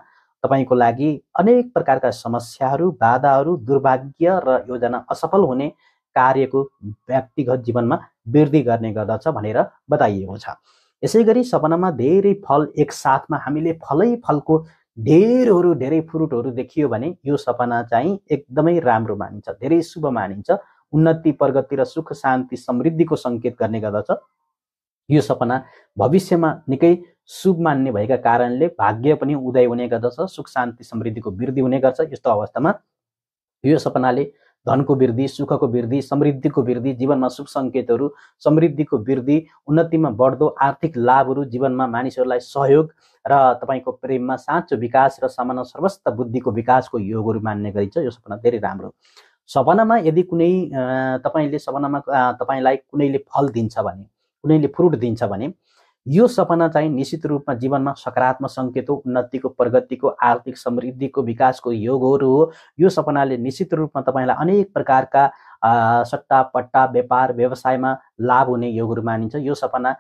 तपाईँको लागि अनेक प्रकारका समस्याहरू बाधाहरू दुर्भाग्य र योजना असफल हुने कार्यको व्यक्तिगत जीवनमा वृद्धि गर्ने गर्दछ भनेर बताइएको छ यसै गरी सपनामा धेरै फल एकसाथमा हामीले फलै फलको ढेरहरू धेरै फ्रुटहरू देखियो भने यो सपना चाहिँ एकदमै राम्रो मानिन्छ धेरै शुभ मानिन्छ उन्नति प्रगति र सुख शान्ति समृद्धिको सङ्केत गर्ने गर्दछ यो सपना भविष्यमा निकै शुभ मान्ने भएका कारणले भाग्य पनि उदय हुने गर्दछ सुख शान्ति समृद्धिको वृद्धि हुने गर्छ यस्तो अवस्थामा यो सपनाले धनको वृद्धि सुखको वृद्धि समृद्धिको वृद्धि जीवनमा शुभ सङ्केतहरू समृद्धिको वृद्धि उन्नतिमा बढ्दो आर्थिक लाभहरू जीवनमा मानिसहरूलाई सहयोग र तपाईँको प्रेममा साँचो विकास र सामान्य सर्वस्थ बुद्धिको विकासको योगहरू मान्ने गरिन्छ यो सपना धेरै राम्रो सपनामा यदि कुनै तपाईँले सपनामा तपाईँलाई कुनैले फल दिन्छ भने उनैले फ्रुट दिन्छ भने यो सपना चाहिँ निश्चित रूपमा जीवनमा सकारात्मक सङ्केत हो उन्नतिको प्रगतिको आर्थिक समृद्धिको विकासको योगहरू हो यो सपनाले निश्चित रूपमा तपाईँलाई अनेक प्रकारका सट्टा पट्टा व्यापार व्यवसायमा लाभ हुने योगहरू मानिन्छ यो सपना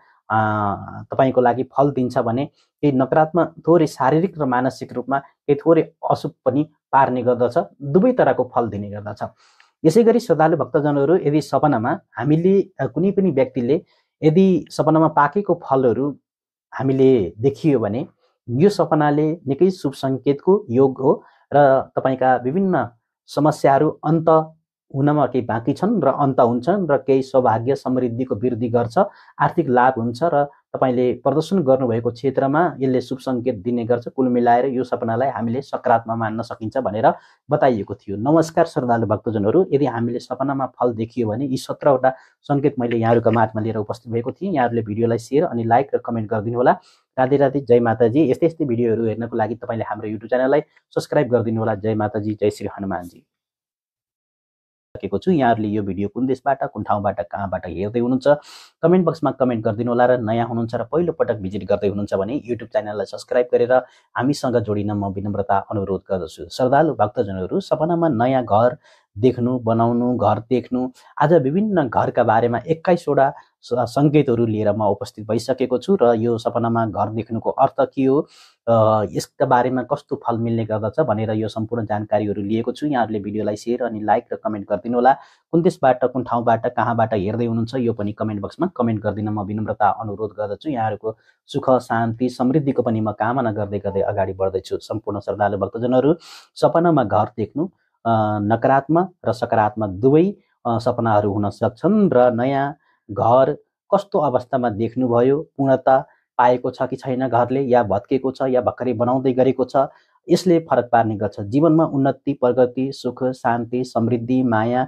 तपाईँको लागि फल दिन्छ भने केही नकारात्मक थोरै शारीरिक र मानसिक रूपमा केही थोरै अशुभ पनि पार्ने गर्दछ दुवै तरहको फल दिने गर्दछ यसै गरी श्रद्धालु भक्तजनहरू यदि सपनामा हामीले कुनै पनि व्यक्तिले यदि सपनामा पाकेको फलहरू हामीले देखियो भने यो सपनाले निकै शुभ सङ्केतको योग हो र तपाईँका विभिन्न समस्याहरू अन्त हुनमा केही बाँकी छन् र अन्त हुन्छन् र केही सौभाग्य समृद्धिको वृद्धि गर्छ आर्थिक लाभ हुन्छ र तपाईँले प्रदर्शन गर्नुभएको क्षेत्रमा यसले शुभ सङ्केत दिने गर्छ कुल मिलाएर यो सपनालाई हामीले सकारात्मक मान्न सकिन्छ भनेर बताइएको थियो नमस्कार श्रद्धालु भक्तजनहरू यदि हामीले सपनामा फल देखियो भने यी सत्रवटा सङ्केत मैले यहाँहरूको माथमा लिएर उपस्थित भएको थिएँ यहाँहरूले भिडियोलाई सेयर अनि लाइक र कमेन्ट गरिदिनु होला राधे राधे जय माताजी यस्तै यस्तै भिडियोहरू हेर्नको लागि तपाईँले हाम्रो युट्युब च्यानललाई सब्सक्राइब गरिदिनु होला जय माताजी जय श्री हनुमानजी सकेको छु यहाँहरूले यो भिडियो कुन देशबाट कुन ठाउँबाट कहाँबाट हेर्दै हुनुहुन्छ कमेन्ट बक्समा कमेन्ट गरिदिनु होला र नयाँ हुनुहुन्छ र पहिलोपटक भिजिट गर्दै हुनुहुन्छ भने युट्युब च्यानललाई सब्सक्राइब गरेर हामीसँग जोडिन म विनम्रता अनुरोध गर्दछु श्रद्धालु भक्तजनहरू सपनामा नयाँ घर देख्नु बनाउनु घर देख्नु आज विभिन्न घरका बारेमा एक्काइसवटा सङ्केतहरू लिएर म उपस्थित भइसकेको छु र यो सपनामा घर देख्नुको अर्थ के हो यसका बारेमा कस्तो फल मिल्ने गर्दछ भनेर यो सम्पूर्ण जानकारीहरू लिएको छु यहाँहरूले भिडियोलाई सेयर अनि लाइक र कमेन्ट गरिदिनु होला कुन देशबाट कुन ठाउँबाट कहाँबाट हेर्दै हुनुहुन्छ यो पनि कमेन्ट बक्समा कमेन्ट गरिदिन म विनम्रता अनुरोध गर्दछु यहाँहरूको सुख शान्ति समृद्धिको पनि म कामना गर्दै गर्दै अगाडि बढ्दैछु सम्पूर्ण श्रद्धालु भक्तजनहरू सपनामा घर देख्नु नकारात्मक र सकारात्मक दुवै सपनाहरू हुन सक्छन् र नयाँ घर कस्तो अवस्थामा देख्नुभयो पूर्णता पाएको छ कि छैन घरले या भत्केको छ या भर्खरै बनाउँदै गरेको छ यसले फरक पार्ने गर्छ जीवनमा उन्नति प्रगति सुख शान्ति समृद्धि माया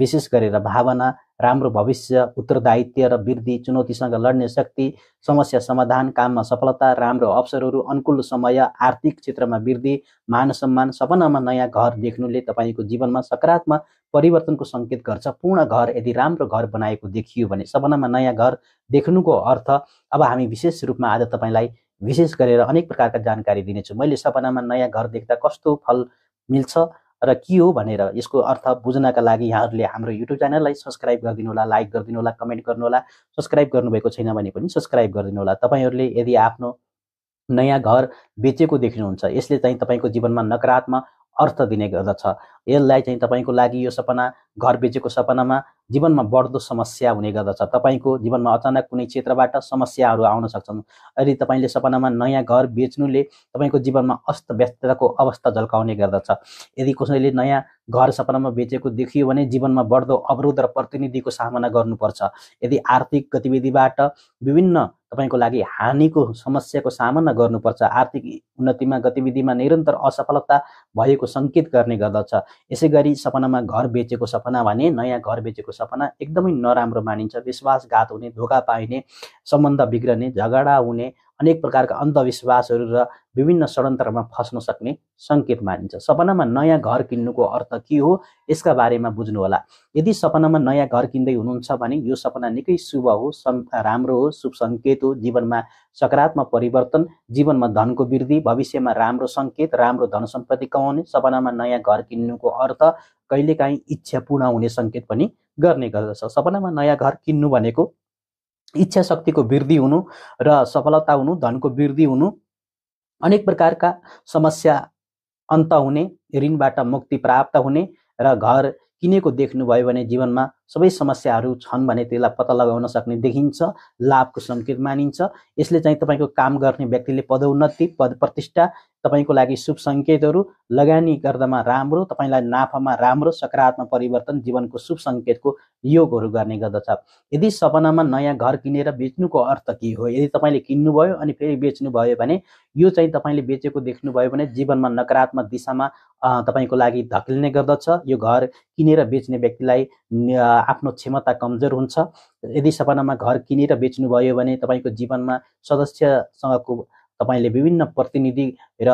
विशेष गरेर भावना राम्रो भविष्य उत्तरदायित्व र वृद्धि चुनौतीसँग लड्ने शक्ति समस्या समाधान काममा सफलता राम्रो अवसरहरू अनुकूल समय आर्थिक क्षेत्रमा वृद्धि मान सम्मान सपनामा नयाँ घर देख्नुले तपाईँको जीवनमा सकारात्मक परिवर्तनको सङ्केत गर्छ पूर्ण घर यदि राम्रो घर बनाएको देखियो भने सपनामा नयाँ घर देख्नुको अर्थ अब हामी विशेष रूपमा आज तपाईँलाई विशेष गरेर अनेक प्रकारका जानकारी दिनेछु मैले सपनामा नयाँ घर देख्दा कस्तो फल मिल्छ र के हो भनेर यसको अर्थ बुझ्नका लागि यहाँहरूले हाम्रो युट्युब च्यानललाई सब्सक्राइब गरिदिनु होला लाइक गरिदिनु होला कमेन्ट गर्नु गर्नुहोला सब्सक्राइब गर्नुभएको छैन भने पनि सब्सक्राइब गरिदिनु होला तपाईँहरूले यदि आफ्नो नयाँ घर बेचेको देख्नुहुन्छ यसले चाहिँ तपाईँको जीवनमा नकारात्मक अर्थ दिने गर्दछ यसलाई चाहिँ तपाईँको लागि यो सपना घर बेचेको सपनामा जीवनमा बढ्दो समस्या हुने गर्दछ तपाईँको जीवनमा अचानक कुनै क्षेत्रबाट समस्याहरू आउन सक्छन् यदि तपाईँले सपनामा नयाँ घर बेच्नुले तपाईँको जीवनमा अस्त व्यस्तताको अवस्था झल्काउने गर्दछ यदि कसैले नयाँ घर सपनामा बेचेको देखियो भने जीवनमा बढ्दो अवरोध र प्रतिनिधिको सामना गर्नुपर्छ यदि आर्थिक गतिविधिबाट विभिन्न तपाईँको लागि हानिको समस्याको सामना गर्नुपर्छ आर्थिक उन्नतिमा गतिविधिमा निरन्तर असफलता भएको सङ्केत गर्ने गर्दछ यसै गरी सपनामा घर बेचेको सपना भने नयाँ घर बेचेको सपना एकदमै नराम्रो मानिन्छ विश्वासघात हुने धोका पाइने सम्बन्ध बिग्रने झगडा हुने अनेक प्रकारका अन्धविश्वासहरू र विभिन्न षड्यन्त्रमा फस्न सक्ने सङ्केत मानिन्छ सपनामा नयाँ घर किन्नुको अर्थ के हो यसका बारेमा बुझ्नुहोला यदि सपनामा नयाँ घर किन्दै हुनुहुन्छ भने यो सपना निकै शुभ हो राम्रो हो शुभ सङ्केत हो जीवनमा सकारात्मक परिवर्तन जीवनमा धनको वृद्धि भविष्यमा राम्रो सङ्केत राम्रो धन सम्पत्ति कमाउने सपनामा नयाँ घर किन्नुको अर्थ कहिलेकाहीँ इच्छा पूर्ण हुने सङ्केत पनि गर्ने गर्दछ सपनामा नयाँ घर किन्नु भनेको इच्छा शक्तिको वृद्धि हुनु र सफलता हुनु धनको वृद्धि हुनु अनेक प्रकारका समस्या अन्त हुने ऋणबाट मुक्ति प्राप्त हुने र घर किनेको देख्नुभयो भने जीवनमा सबै समस्याहरू छन् भने त्यसलाई पत्ता लगाउन सक्ने देखिन्छ लाभको सङ्केत मानिन्छ यसले चाहिँ तपाईँको काम गर्ने व्यक्तिले पदोन्नति पद प्रतिष्ठा तपाईँको लागि शुभ सङ्केतहरू लगानी गर्दामा राम्रो तपाईँलाई नाफामा राम्रो सकारात्मक परिवर्तन जीवनको शुभ सङ्केतको योगहरू गर्ने गर्दछ यदि सपनामा नयाँ घर किनेर बेच्नुको अर्थ के हो यदि तपाईँले किन्नुभयो अनि फेरि बेच्नुभयो भने यो चाहिँ तपाईँले बेचेको देख्नुभयो भने जीवनमा नकारात्मक दिशामा तपाईँको लागि धकिल्ने गर्दछ यो घर किनेर बेच्ने व्यक्तिलाई आफ्नो क्षमता कमजोर हुन्छ यदि सपनामा घर किनेर बेच्नुभयो भने तपाईँको जीवनमा सदस्यसँगको तपाईँले विभिन्न प्रतिनिधि र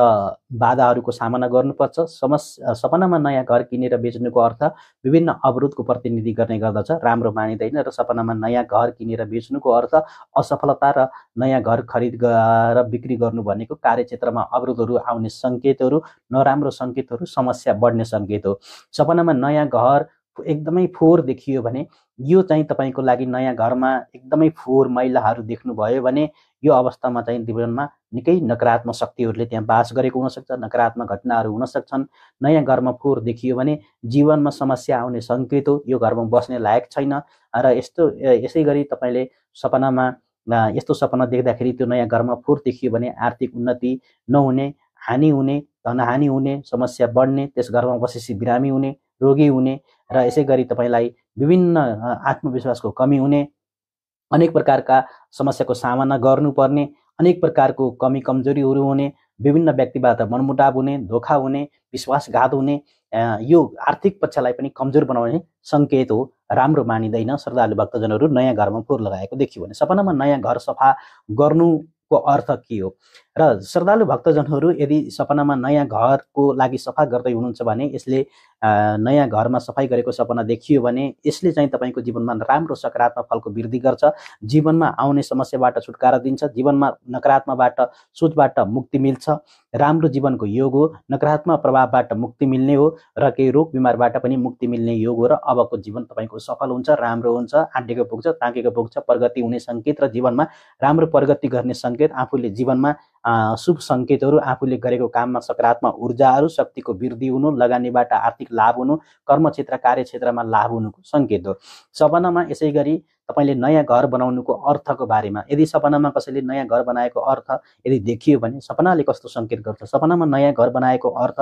बाधाहरूको सामना गर्नुपर्छ समस्या सपनामा नयाँ घर किनेर बेच्नुको अर्थ विभिन्न अवरोधको प्रतिनिधि गर्ने गर्दछ राम्रो मानिँदैन र सपनामा नयाँ घर किनेर बेच्नुको अर्थ असफलता र नयाँ घर खरिद र बिक्री गर्नु भनेको कार्यक्षेत्रमा अवरोधहरू आउने सङ्केतहरू नराम्रो सङ्केतहरू समस्या बढ्ने सङ्केत हो सपनामा नयाँ घर एकदमै फोहोर देखियो भने यो चाहिँ तपाईँको लागि नयाँ घरमा एकदमै फोहोर मैलाहरू देख्नुभयो भने यो अवस्थामा चाहिँ जीवनमा निकै नकारात्मक शक्तिहरूले त्यहाँ बास गरेको हुनसक्छ नकारात्मक घटनाहरू हुन सक्छन् नयाँ घरमा फोहोर देखियो भने जीवनमा समस्या आउने सङ्केत हो यो घरमा बस्ने लायक छैन र यस्तो यसै गरी तपाईँले सपनामा यस्तो सपना देख्दाखेरि त्यो नयाँ घरमा फोहोर देखियो भने आर्थिक उन्नति नहुने हानि हुने धनहानि हुने समस्या बढ्ने त्यस घरमा बसेपछि बिरामी हुने रोगी हुने र यसै गरी तपाईँलाई विभिन्न आत्मविश्वासको कमी हुने अनेक प्रकारका समस्याको सामना गर्नुपर्ने अनेक प्रकारको कमी कमजोरीहरू हुने विभिन्न व्यक्तिबाट मनमुटाव हुने धोका हुने विश्वासघात हुने यो आर्थिक पक्षलाई पनि कमजोर बनाउने सङ्केत हो राम्रो मानिँदैन श्रद्धालु भक्तजनहरू नयाँ घरमा फोहोर लगाएको देखियो भने सपनामा नयाँ घर सफा गर्नुको अर्थ के हो र श्रद्धालु भक्तजनहरू यदि सपनामा नयाँ घरको लागि सफा गर्दै हुनुहुन्छ भने यसले नयाँ घरमा सफाइ गरेको सपना देखियो भने यसले चाहिँ तपाईँको जीवनमा राम्रो सकारात्मक फलको वृद्धि गर्छ जीवनमा आउने समस्याबाट छुटकारा दिन्छ जीवनमा नकारात्मकबाट सोचबाट मुक्ति मिल्छ राम्रो जीवनको योग हो नकारात्मक प्रभावबाट मुक्ति मिल्ने हो र केही रोग बिमारबाट पनि मुक्ति मिल्ने योग हो र अबको जीवन तपाईँको सफल हुन्छ राम्रो हुन्छ आँटेको पुग्छ ताँकेको पुग्छ प्रगति हुने सङ्केत र जीवनमा राम्रो प्रगति गर्ने सङ्केत आफूले जीवनमा शुभ सङ्केतहरू आफूले गरेको काममा सकारात्मक ऊर्जाहरू शक्तिको वृद्धि हुनु लगानीबाट आर्थिक लाभ हुनु कर्मक्षेत्र कार्यक्षेत्रमा लाभ हुनुको सङ्केत हो सपनामा यसै गरी तपाईँले नयाँ घर बनाउनुको अर्थको बारेमा यदि सपनामा कसैले नयाँ घर बनाएको अर्थ यदि देखियो भने सपनाले कस्तो सङ्केत गर्छ सपनामा नयाँ घर बनाएको अर्थ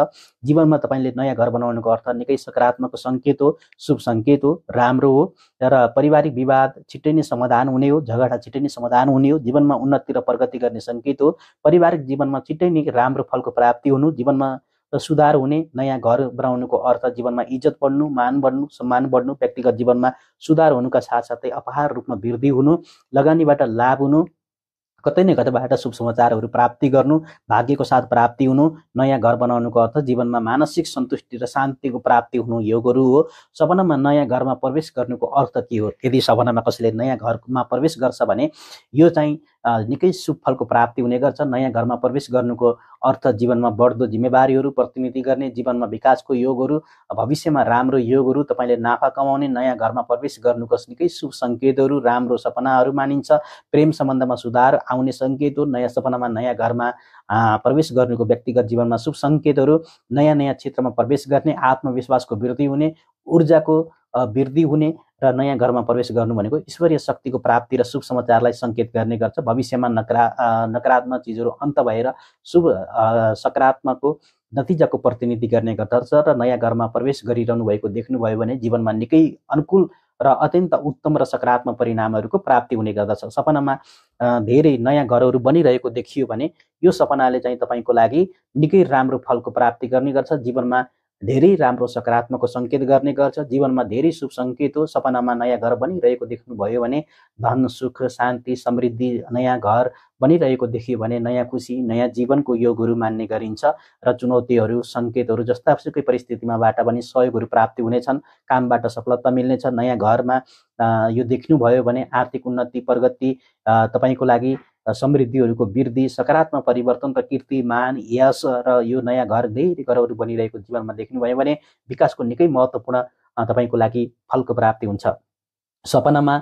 जीवनमा तपाईँले नयाँ घर बनाउनुको अर्थ निकै सकारात्मक सङ्केत हो शुभ सङ्केत हो राम्रो हो र पारिवारिक विवाद छिट्टै नै समाधान हुने हो झगडा छिट्टै नै समाधान हुने हो जीवनमा उन्नति र प्रगति गर्ने सङ्केत हो पारिवारिक जीवनमा छिट्टै नै राम्रो फलको प्राप्ति हुनु जीवनमा र सुधार हुने नयाँ घर बनाउनुको अर्थ जीवनमा इज्जत बढ्नु मान बढ्नु सम्मान बढ्नु व्यक्तिगत जीवनमा सुधार हुनुका साथसाथै अपहार रूपमा वृद्धि हुनु लगानीबाट लाभ हुनु कतै न कतैबाट शुभ समाचारहरू प्राप्ति गर्नु भाग्यको साथ प्राप्ति हुनु नयाँ घर बनाउनुको अर्थ जीवनमा मानसिक सन्तुष्टि र शान्तिको प्राप्ति हुनु यो गुरु हो सपनामा नयाँ घरमा प्रवेश गर्नुको अर्थ के हो यदि सपनामा कसैले नयाँ घरमा प्रवेश गर्छ भने यो चाहिँ निकै शुभ फलको प्राप्ति हुने गर्छ नयाँ घरमा प्रवेश गर्नुको अर्थ जीवनमा बढ्दो जिम्मेवारीहरू प्रतिनिधि गर्ने जीवनमा विकासको योगहरू भविष्यमा राम्रो योगहरू तपाईँले नाफा कमाउने नयाँ घरमा प्रवेश गर्नुको निकै शुभ सङ्केतहरू राम्रो सपनाहरू मानिन्छ प्रेम सम्बन्धमा सुधार आउने हो नयाँ सपनामा नयाँ घरमा प्रवेश गर्नुको व्यक्तिगत जीवनमा शुभ सङ्केतहरू नयाँ नयाँ क्षेत्रमा प्रवेश गर्ने आत्मविश्वासको वृद्धि हुने ऊर्जाको वृद्धि हुने र नयाँ घरमा प्रवेश गर्नु भनेको ईश्वरीय शक्तिको प्राप्ति र शुभ समाचारलाई सङ्केत गर्ने गर्छ भविष्यमा नकारा नकारात्मक चिजहरू अन्त भएर शुभ सकारात्मकको नतिजाको प्रतिनिधि गर्ने गर्दछ र नयाँ घरमा प्रवेश गरिरहनु भएको देख्नुभयो भने जीवनमा निकै अनुकूल र अत्यन्त उत्तम र सकारात्मक परिणामहरूको प्राप्ति हुने गर्दछ सपनामा धेरै नयाँ घरहरू बनिरहेको देखियो भने यो सपनाले चाहिँ तपाईँको लागि निकै राम्रो फलको प्राप्ति गर्ने गर्छ जीवनमा धेरै राम्रो सकारात्मकको सङ्केत गर्ने गर्छ जीवनमा धेरै शुभ सङ्केत हो सपनामा नयाँ घर बनिरहेको देख्नुभयो भने धन सुख शान्ति समृद्धि नयाँ घर बनिरहेको देखियो भने नयाँ खुसी नयाँ जीवनको योगहरू मान्ने गरिन्छ र चुनौतीहरू सङ्केतहरू जस्तासुकै परिस्थितिमाबाट पनि सहयोगहरू प्राप्ति हुनेछन् कामबाट सफलता मिल्नेछ नयाँ घरमा यो देख्नुभयो भने आर्थिक उन्नति प्रगति तपाईँको लागि समृद्धिहरूको वृद्धि सकारात्मक परिवर्तन र कीर्ति मान यस र यो नयाँ घर धेरै घरहरू बनिरहेको जीवनमा देख्नुभयो भने विकासको निकै महत्त्वपूर्ण तपाईँको लागि फलको प्राप्ति हुन्छ सपनामा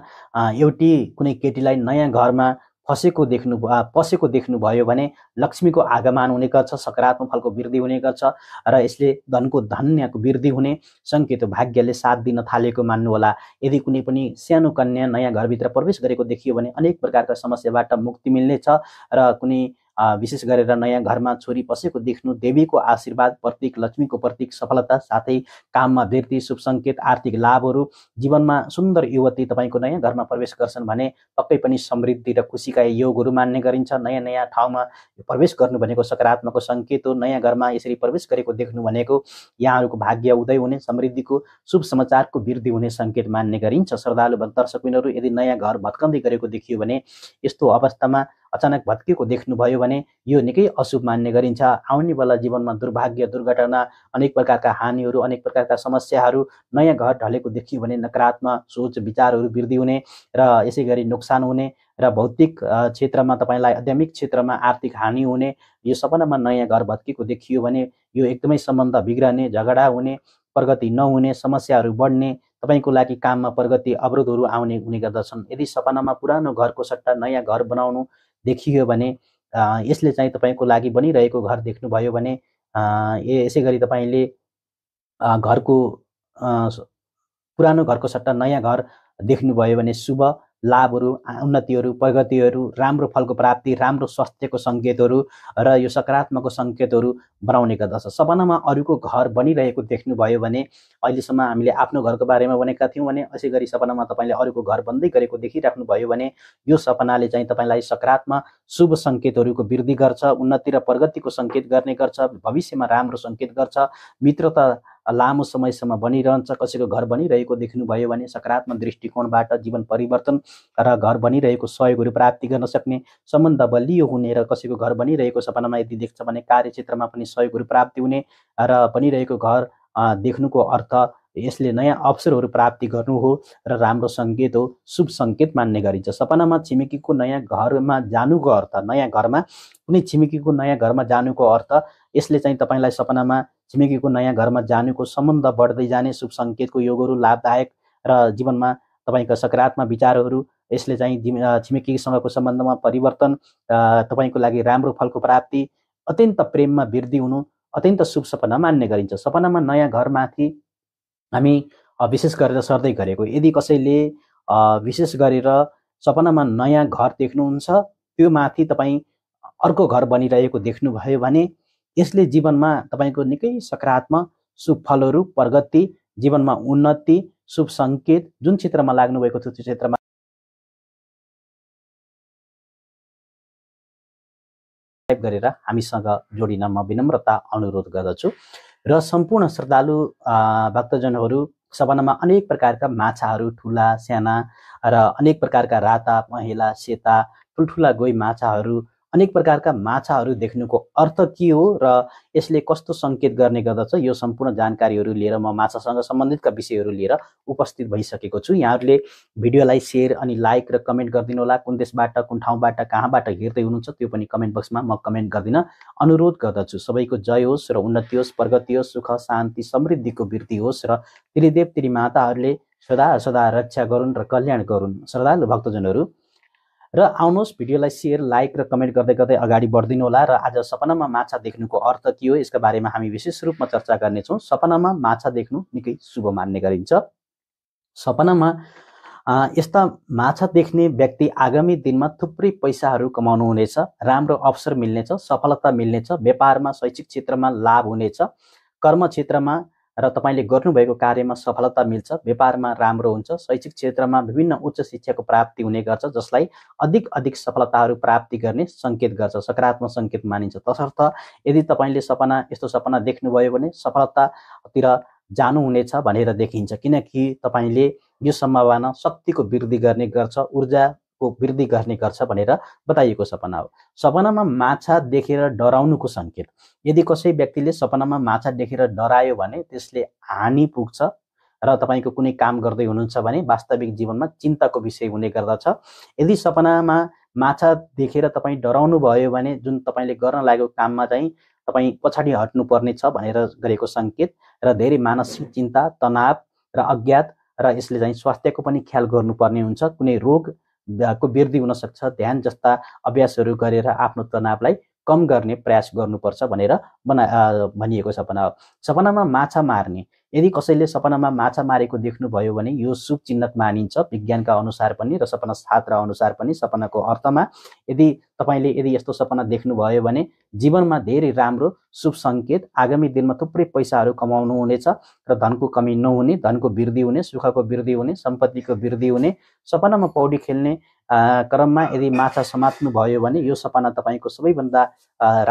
एउटी कुनै केटीलाई नयाँ घरमा फसेको देख्नु पसेको देख्नुभयो भने लक्ष्मीको आगमन हुने गर्छ सकारात्मक फलको वृद्धि हुने गर्छ र यसले धनको धन्यको वृद्धि हुने सङ्केत भाग्यले साथ दिन थालेको मान्नुहोला यदि कुनै पनि सानो कन्या नयाँ घरभित्र प्रवेश गरेको देखियो भने अनेक प्रकारका समस्याबाट मुक्ति मिल्नेछ र कुनै विशेष गरेर नयाँ घरमा छोरी पसेको देख्नु देवीको आशीर्वाद प्रतीक लक्ष्मीको प्रतीक सफलता साथै काममा वृद्धि शुभ सङ्केत आर्थिक लाभहरू जीवनमा सुन्दर युवती तपाईँको नयाँ घरमा प्रवेश गर्छन् भने पक्कै पनि समृद्धि र खुसीका योगहरू मान्ने गरिन्छ नयाँ नयाँ ठाउँमा प्रवेश गर्नु भनेको सकारात्मकको सङ्केत हो नयाँ घरमा यसरी प्रवेश गरेको देख्नु भनेको यहाँहरूको भाग्य उदय हुने समृद्धिको शुभ समाचारको वृद्धि हुने सङ्केत मान्ने गरिन्छ श्रद्धालु दर्शकहरू यदि नयाँ घर भत्कन्दै गरेको देखियो भने यस्तो अवस्थामा अचानक भत्किएको देख्नुभयो भने यो निकै अशुभ मान्ने गरिन्छ आउनेवाला जीवनमा दुर्भाग्य दुर्घटना अनेक प्रकारका हानिहरू अनेक प्रकारका समस्याहरू नयाँ घर ढलेको देखियो भने नकारात्मक सोच विचारहरू वृद्धि हुने र यसै गरी नोक्सान हुने र भौतिक क्षेत्रमा तपाईँलाई आध्यात्मिक क्षेत्रमा आर्थिक हानि हुने यो सपनामा नयाँ घर भत्किएको देखियो भने यो एकदमै सम्बन्ध बिग्रने झगडा हुने प्रगति नहुने समस्याहरू बढ्ने तपाईँको लागि काममा प्रगति अवरोधहरू आउने हुने गर्दछन् यदि सपनामा पुरानो घरको सट्टा नयाँ घर बनाउनु देखियो भने यसले चाहिँ तपाईँको लागि बनिरहेको घर देख्नुभयो भने यसै गरी तपाईँले घरको पुरानो घरको सट्टा नयाँ घर देख्नुभयो भने शुभ लाभहरू उन्नतिहरू प्रगतिहरू राम्रो फलको प्राप्ति राम्रो स्वास्थ्यको सङ्केतहरू र यो सकारात्मकको सङ्केतहरू बनाउने गर्दछ सपनामा अरूको घर बनिरहेको देख्नुभयो भने अहिलेसम्म हामीले आफ्नो घरको बारेमा भनेका थियौँ भने यसै गरी सपनामा तपाईँले अरूको घर बन्दै गरेको देखिराख्नुभयो भने यो सपनाले चाहिँ तपाईँलाई सकारात्मक शुभ सङ्केतहरूको वृद्धि गर्छ उन्नति र प्रगतिको सङ्केत गर्ने गर्छ भविष्यमा राम्रो सङ्केत गर्छ मित्रता लामो समयसम्म बनिरहन्छ कसैको घर बनिरहेको देख्नुभयो भने सकारात्मक दृष्टिकोणबाट जीवन परिवर्तन र घर बनिरहेको सहयोगहरू प्राप्ति गर्न सक्ने सम्बन्ध बलियो हुने र कसैको घर बनिरहेको सपनामा यदि देख्छ भने कार्यक्षेत्रमा पनि सहयोगहरू प्राप्ति हुने र बनिरहेको घर देख्नुको अर्थ यसले नयाँ अवसरहरू प्राप्ति गर्नु हो र राम्रो सङ्केत हो शुभ सङ्केत मान्ने गरिन्छ सपनामा छिमेकीको नयाँ घरमा जानुको अर्थ नयाँ घरमा कुनै छिमेकीको नयाँ घरमा जानुको अर्थ यसले चाहिँ तपाईँलाई सपनामा छिमेकीको नयाँ घरमा जानुको सम्बन्ध बढ्दै जाने शुभ सङ्केतको योगहरू लाभदायक र जीवनमा तपाईँको सकारात्मक विचारहरू यसले चाहिँ छिमेकीसँगको सम्बन्धमा परिवर्तन तपाईँको लागि राम्रो फलको प्राप्ति अत्यन्त प्रेममा वृद्धि हुनु अत्यन्त शुभ सपना मान्ने गरिन्छ सपनामा नयाँ घरमाथि हामी विशेष गरेर सर्दै गरेको यदि कसैले विशेष गरेर सपनामा नयाँ घर देख्नुहुन्छ त्यो माथि तपाईँ अर्को घर बनिरहेको देख्नुभयो भने यसले जीवनमा तपाईँको निकै सकारात्मक सुफलहरू प्रगति जीवनमा उन्नति शुभ सङ्केत जुन क्षेत्रमा लाग्नुभएको थियो त्यो क्षेत्रमा गरेर हामीसँग जोडिन म विनम्रता अनुरोध गर्दछु र सम्पूर्ण श्रद्धालु भक्तजनहरू सपनामा अनेक प्रकारका माछाहरू ठुला साना र अनेक प्रकारका राता पहेँला सेता ठुल्ठुला गोई माछाहरू अनेक प्रकारका माछाहरू देख्नुको अर्थ के हो र यसले कस्तो सङ्केत गर्ने गर्दछ यो सम्पूर्ण जानकारीहरू लिएर म माछासँग सम्बन्धितका विषयहरू लिएर उपस्थित भइसकेको छु यहाँहरूले भिडियोलाई सेयर अनि लाइक र कमेन्ट गरिदिनु होला कुन देशबाट कुन ठाउँबाट कहाँबाट हेर्दै हुनुहुन्छ त्यो पनि कमेन्ट बक्समा म कमेन्ट गरिदिन अनुरोध गर्दछु सबैको जय होस् र उन्नति होस् प्रगति होस् सुख शान्ति समृद्धिको वृद्धि होस् र त्रिदेव त्रिमाताहरूले सदा सदा रक्षा गरून् र कल्याण गरून् श्रद्धालु भक्तजनहरू र आउनुहोस् भिडियोलाई सेयर लाइक र कमेन्ट गर्दै गर्दै अगाडि बढिदिनु होला र आज सपनामा माछा देख्नुको अर्थ के हो यसका बारेमा हामी विशेष रूपमा चर्चा गर्नेछौँ सपनामा माछा देख्नु निकै शुभ मान्ने गरिन्छ सपनामा यस्ता माछा देख्ने व्यक्ति आगामी दिनमा थुप्रै पैसाहरू कमाउनु हुनेछ राम्रो अवसर मिल्नेछ सफलता मिल्नेछ व्यापारमा शैक्षिक क्षेत्रमा लाभ हुनेछ कर्म क्षेत्रमा र तपाईँले गर्नुभएको कार्यमा सफलता मिल्छ व्यापारमा राम्रो हुन्छ शैक्षिक क्षेत्रमा विभिन्न उच्च शिक्षाको प्राप्ति हुने गर्छ जसलाई अधिक अधिक सफलताहरू प्राप्ति गर्ने सङ्केत गर्छ सकारात्मक सङ्केत मानिन्छ तसर्थ यदि तपाईँले सपना यस्तो सपना देख्नुभयो भने सफलतातिर जानुहुनेछ भनेर देखिन्छ किनकि तपाईँले यो सम्भावना शक्तिको वृद्धि गर्ने गर्छ ऊर्जा को वृद्धि गर्ने गर्छ भनेर बताइएको सपना हो सपनामा माछा देखेर डराउनुको सङ्केत यदि कसै व्यक्तिले सपनामा माछा देखेर डरायो भने त्यसले हानि पुग्छ र तपाईँको कुनै काम गर्दै हुनुहुन्छ भने वास्तविक जीवनमा चिन्ताको विषय हुने गर्दछ यदि सपनामा माछा देखेर तपाईँ डराउनु भयो भने जुन तपाईँले गर्न लागेको काममा चाहिँ तपाईँ पछाडि हट्नुपर्ने छ भनेर गरेको सङ्केत र धेरै मानसिक चिन्ता तनाव र अज्ञात र यसले चाहिँ स्वास्थ्यको पनि ख्याल गर्नुपर्ने हुन्छ कुनै रोग को वृद्धि हुनसक्छ ध्यान जस्ता अभ्यासहरू गरेर आफ्नो तनावलाई कम गर्ने प्रयास गर्नुपर्छ भनेर बना भनिएको सपना हो सपनामा माछा मार्ने यदि कसैले सपनामा माछा मारेको देख्नुभयो भने यो शुभ चिन्ह मानिन्छ विज्ञानका अनुसार पनि र सपना शास्त्र अनुसार पनि सपनाको अर्थमा यदि तपाईँले यदि यस्तो सपना देख्नुभयो भने जीवनमा धेरै राम्रो शुभ सङ्केत आगामी दिनमा थुप्रै पैसाहरू कमाउनु हुनेछ र धनको कमी नहुने धनको वृद्धि हुने सुखको वृद्धि हुने सम्पत्तिको वृद्धि हुने सपनामा पौडी खेल्ने क्रममा यदि माछा समात्नुभयो भने यो सपना तपाईँको सबैभन्दा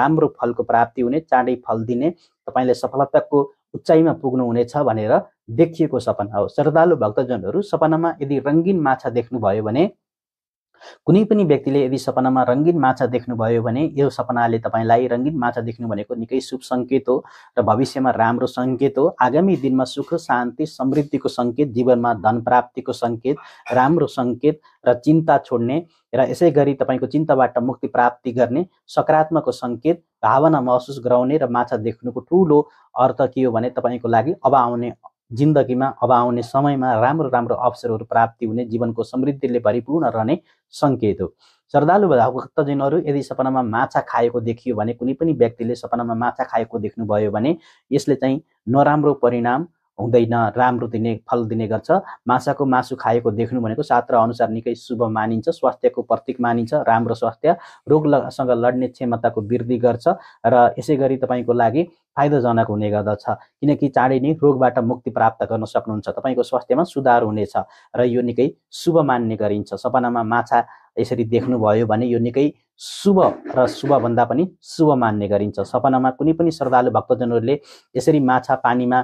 राम्रो फलको प्राप्ति हुने चाँडै फल दिने तपाईँले सफलताको उचाइमा पुग्नु हुनेछ भनेर देखिएको सपना हो श्रद्धालु भक्तजनहरू सपनामा यदि रङ्गीन माछा देख्नुभयो भने कुनै पनि व्यक्तिले यदि सपनामा रङ्गिन माछा देख्नुभयो भने यो सपनाले तपाईँलाई रङ्गिन माछा देख्नु भनेको निकै शुभ सङ्केत हो र भविष्यमा राम्रो सङ्केत हो आगामी दिनमा सुख शान्ति समृद्धिको सङ्केत जीवनमा धन प्राप्तिको सङ्केत राम्रो सङ्केत र चिन्ता छोड्ने र यसै गरी तपाईँको चिन्ताबाट मुक्ति प्राप्ति गर्ने सकारात्मकको सङ्केत भावना महसुस गराउने र माछा देख्नुको ठुलो अर्थ के हो भने तपाईँको लागि अब आउने जिन्दगीमा अब आउने समयमा राम्रो राम्रो अवसरहरू प्राप्ति हुने जीवनको समृद्धिले परिपूर्ण रहने सङ्केत हो श्रद्धालु भक्तजनहरू यदि सपनामा माछा खाएको देखियो भने कुनै पनि व्यक्तिले सपनामा माछा खाएको देख्नुभयो भने यसले चाहिँ नराम्रो परिणाम हुँदैन राम्रो दिने फल दिने गर्छ माछाको मासु खाएको देख्नु भनेको शास्त्र अनुसार निकै शुभ मानिन्छ स्वास्थ्यको प्रतीक मानिन्छ राम्रो स्वास्थ्य रोगसँग लड्ने क्षमताको वृद्धि गर्छ र यसै गरी तपाईँको लागि फाइदाजनक हुने गर्दछ किनकि चाँडै नै रोगबाट मुक्ति प्राप्त गर्न सक्नुहुन्छ तपाईँको स्वास्थ्यमा सुधार हुनेछ र यो निकै शुभ मान्ने गरिन्छ सपनामा माछा यसरी देख्नुभयो भने यो निकै शुभ र शुभभन्दा पनि शुभ मान्ने गरिन्छ सपनामा कुनै पनि श्रद्धालु भक्तजनहरूले यसरी माछा पानीमा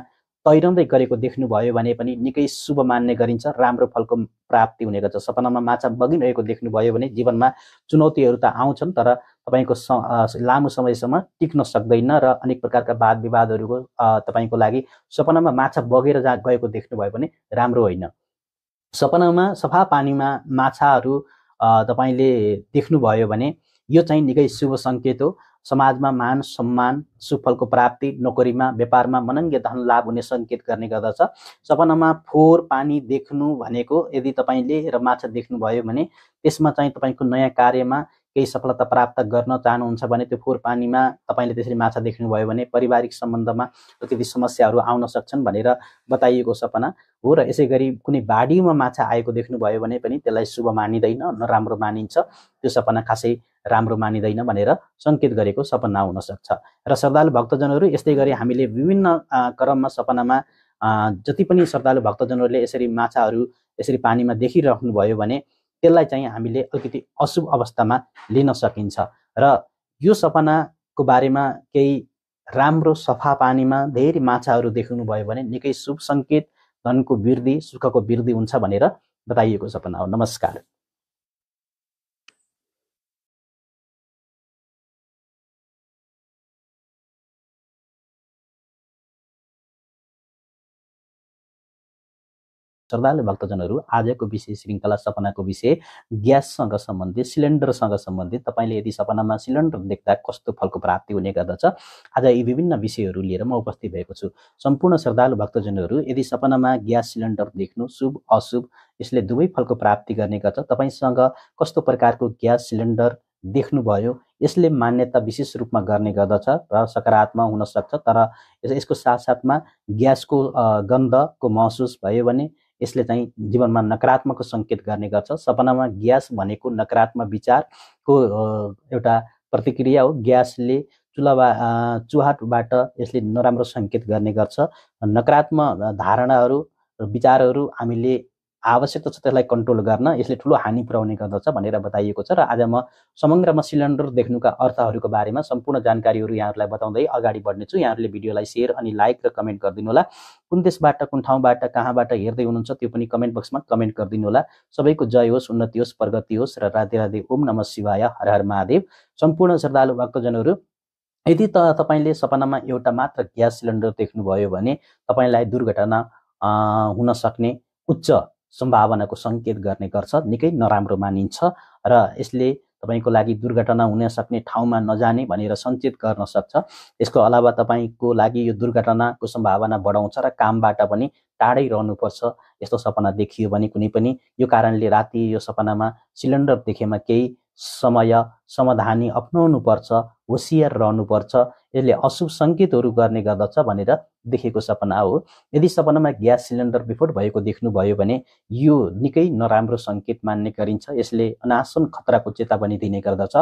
तैरँदै गरेको देख्नुभयो भने पनि निकै शुभ मान्ने गरिन्छ राम्रो फलको प्राप्ति हुने गर्छ सपनामा माछा बगिरहेको देख्नुभयो भने जीवनमा चुनौतीहरू त आउँछन् तर तपाईँको स लामो समयसम्म टिक्न सक्दैन र अनेक प्रकारका वाद विवादहरूको तपाईँको लागि सपनामा माछा बगेर जा गएको देख्नुभयो भने राम्रो होइन सपनामा सफा पानीमा माछाहरू तपाईँले देख्नुभयो भने यो चाहिँ निकै शुभ सङ्केत हो समाजमा मान सम्मान सुफलको प्राप्ति नोकरीमा व्यापारमा मनङ्ग धन लाभ हुने सङ्केत गर्ने गर्दछ सपनामा फोहोर पानी देख्नु भनेको यदि तपाईँले र माछा देख्नुभयो भने त्यसमा चाहिँ तपाईँको नयाँ कार्यमा केही सफलता प्राप्त गर्न चाहनुहुन्छ भने त्यो फोहोर पानीमा तपाईँले त्यसरी माछा देख्नुभयो भने पारिवारिक सम्बन्धमा अलिकति समस्याहरू आउन सक्छन् भनेर बताइएको सपना हो र यसै गरी कुनै बाढीमा माछा आएको देख्नुभयो भने पनि त्यसलाई शुभ मानिँदैन नराम्रो मानिन्छ त्यो सपना खासै राम्रो मानिँदैन भनेर सङ्केत गरेको सपना हुनसक्छ र श्रद्धालु भक्तजनहरू यस्तै गरी हामीले विभिन्न क्रममा सपनामा जति पनि श्रद्धालु भक्तजनहरूले यसरी माछाहरू यसरी पानीमा देखिराख्नुभयो भने त्यसलाई चाहिँ हामीले अलिकति अशुभ अवस्थामा लिन सकिन्छ र यो सपनाको बारेमा केही राम्रो सफा पानीमा धेरै माछाहरू देख्नुभयो भने निकै शुभ सङ्केत धनको वृद्धि सुखको वृद्धि हुन्छ भनेर बताइएको छ पनि नमस्कार श्रद्धालु भक्तजनहरू आजको विषय श्रृङ्खला सपनाको विषय ग्याससँग सम्बन्धित सिलिन्डरसँग सम्बन्धित तपाईँले यदि सपनामा सिलिन्डर देख्दा कस्तो फलको प्राप्ति हुने गर्दछ आज यी विभिन्न विषयहरू लिएर म उपस्थित भएको छु सम्पूर्ण श्रद्धालु भक्तजनहरू यदि सपनामा ग्यास सिलिन्डर देख्नु शुभ अशुभ यसले दुवै फलको प्राप्ति गर्ने गर्छ तपाईँसँग कस्तो प्रकारको ग्यास सिलिन्डर देख्नुभयो यसले मान्यता विशेष रूपमा गर्ने गर्दछ र सकारात्मक हुनसक्छ तर यसको साथसाथमा ग्यासको गन्धको महसुस भयो भने यसले चाहिँ जीवनमा नकारात्मक सङ्केत गर्ने गर्छ सपनामा ग्यास भनेको नकारात्मक विचारको एउटा प्रतिक्रिया हो ग्यासले चुलाबा चुहाटबाट यसले नराम्रो सङ्केत गर्ने गर्छ नकारात्मक धारणाहरू विचारहरू हामीले आवश्यकता छ त्यसलाई कन्ट्रोल गर्न यसले ठुलो हानि पुर्याउने गर्दछ भनेर बताइएको छ र आज म समग्रमा सिलिन्डर देख्नुका अर्थहरूको बारेमा सम्पूर्ण जानकारीहरू यहाँहरूलाई बताउँदै अगाडि बढ्नेछु यहाँहरूले भिडियोलाई सेयर अनि लाइक र कमेन्ट गरिदिनु होला कुन देशबाट कुन ठाउँबाट कहाँबाट हेर्दै हुनुहुन्छ त्यो पनि कमेन्ट बक्समा कमेन्ट गरिदिनु होला सबैको जय होस् उन्नति होस् प्रगति होस् र राधे राधे ओम नम शिवाय हर हर महादेव सम्पूर्ण श्रद्धालु भक्तजनहरू यदि त तपाईँले सपनामा एउटा मात्र ग्यास सिलिन्डर देख्नुभयो भने तपाईँलाई दुर्घटना हुन सक्ने उच्च सम्भावनाको सङ्केत गर्ने गर्छ निकै नराम्रो मानिन्छ र यसले तपाईँको लागि दुर्घटना हुन सक्ने ठाउँमा नजाने भनेर सञ्चेत गर्न सक्छ यसको अलावा तपाईँको लागि यो दुर्घटनाको सम्भावना बढाउँछ र कामबाट पनि टाढै रहनुपर्छ यस्तो सपना देखियो भने कुनै पनि यो कारणले राति यो सपनामा सिलिन्डर देखेमा केही समय समाधानी अप्नाउनुपर्छ होसियार रहनुपर्छ यसले अशुभ सङ्केतहरू गर्ने गर्दछ भनेर देखेको सपना हो यदि सपनामा ग्यास सिलिन्डर विफोट भएको देख्नुभयो भने यो निकै नराम्रो सङ्केत मान्ने गरिन्छ यसले अनासन खतराको चेतावनी दिने गर्दछ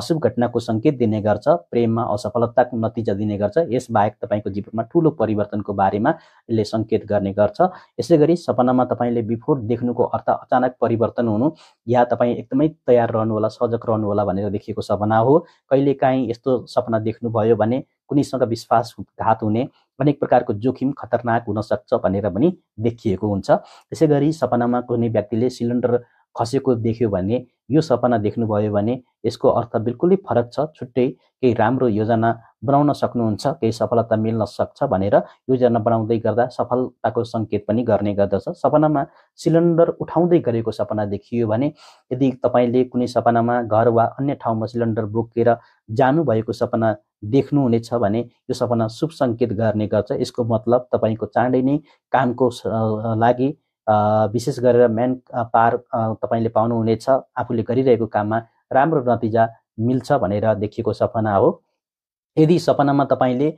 अशुभ घटनाको सङ्केत दिने गर्छ प्रेममा असफलताको नतिजा दिने गर्छ यसबाहेक तपाईँको जीवनमा ठुलो परिवर्तनको बारेमा यसले सङ्केत गर्ने गर्छ यसै गरी सपनामा तपाईँले विफोट देख्नुको अर्थ अचानक परिवर्तन हुनु या तपाईँ एकदमै तयार रहनुहोला सजग रहनुहोला भनेर देखिएको सपना हो कहिलेकाहीँ यस्तो सपना देख्नुभयो भने कुनैसँग विश्वासघात हुने अनेक प्रकारको जोखिम खतरनाक हुन सक्छ भनेर पनि देखिएको हुन्छ त्यसै गरी सपनामा कुनै व्यक्तिले सिलिन्डर खसेको देख्यो भने यो सपना देख्नुभयो भने यसको अर्थ बिल्कुलै फरक छ छुट्टै केही राम्रो योजना बनाउन सक्नुहुन्छ केही सफलता मिल्न सक्छ भनेर योजना बनाउँदै गर्दा सफलताको सङ्केत पनि गर्ने गर्दछ सपनामा सिलिन्डर उठाउँदै गरेको सपना देखियो भने यदि तपाईँले कुनै सपनामा घर वा अन्य ठाउँमा सिलिन्डर बोकेर जानुभएको सपना देख्नुहुनेछ भने यो सपना शुभ सङ्केत गर्ने गर्छ यसको मतलब तपाईँको चाँडै नै कामको लागि विशेष गरेर म्यान पार तपाईँले पाउनुहुनेछ आफूले गरिरहेको काममा राम्रो नतिजा मिल्छ भनेर देखिएको सपना हो यदि सपनामा तपाईँले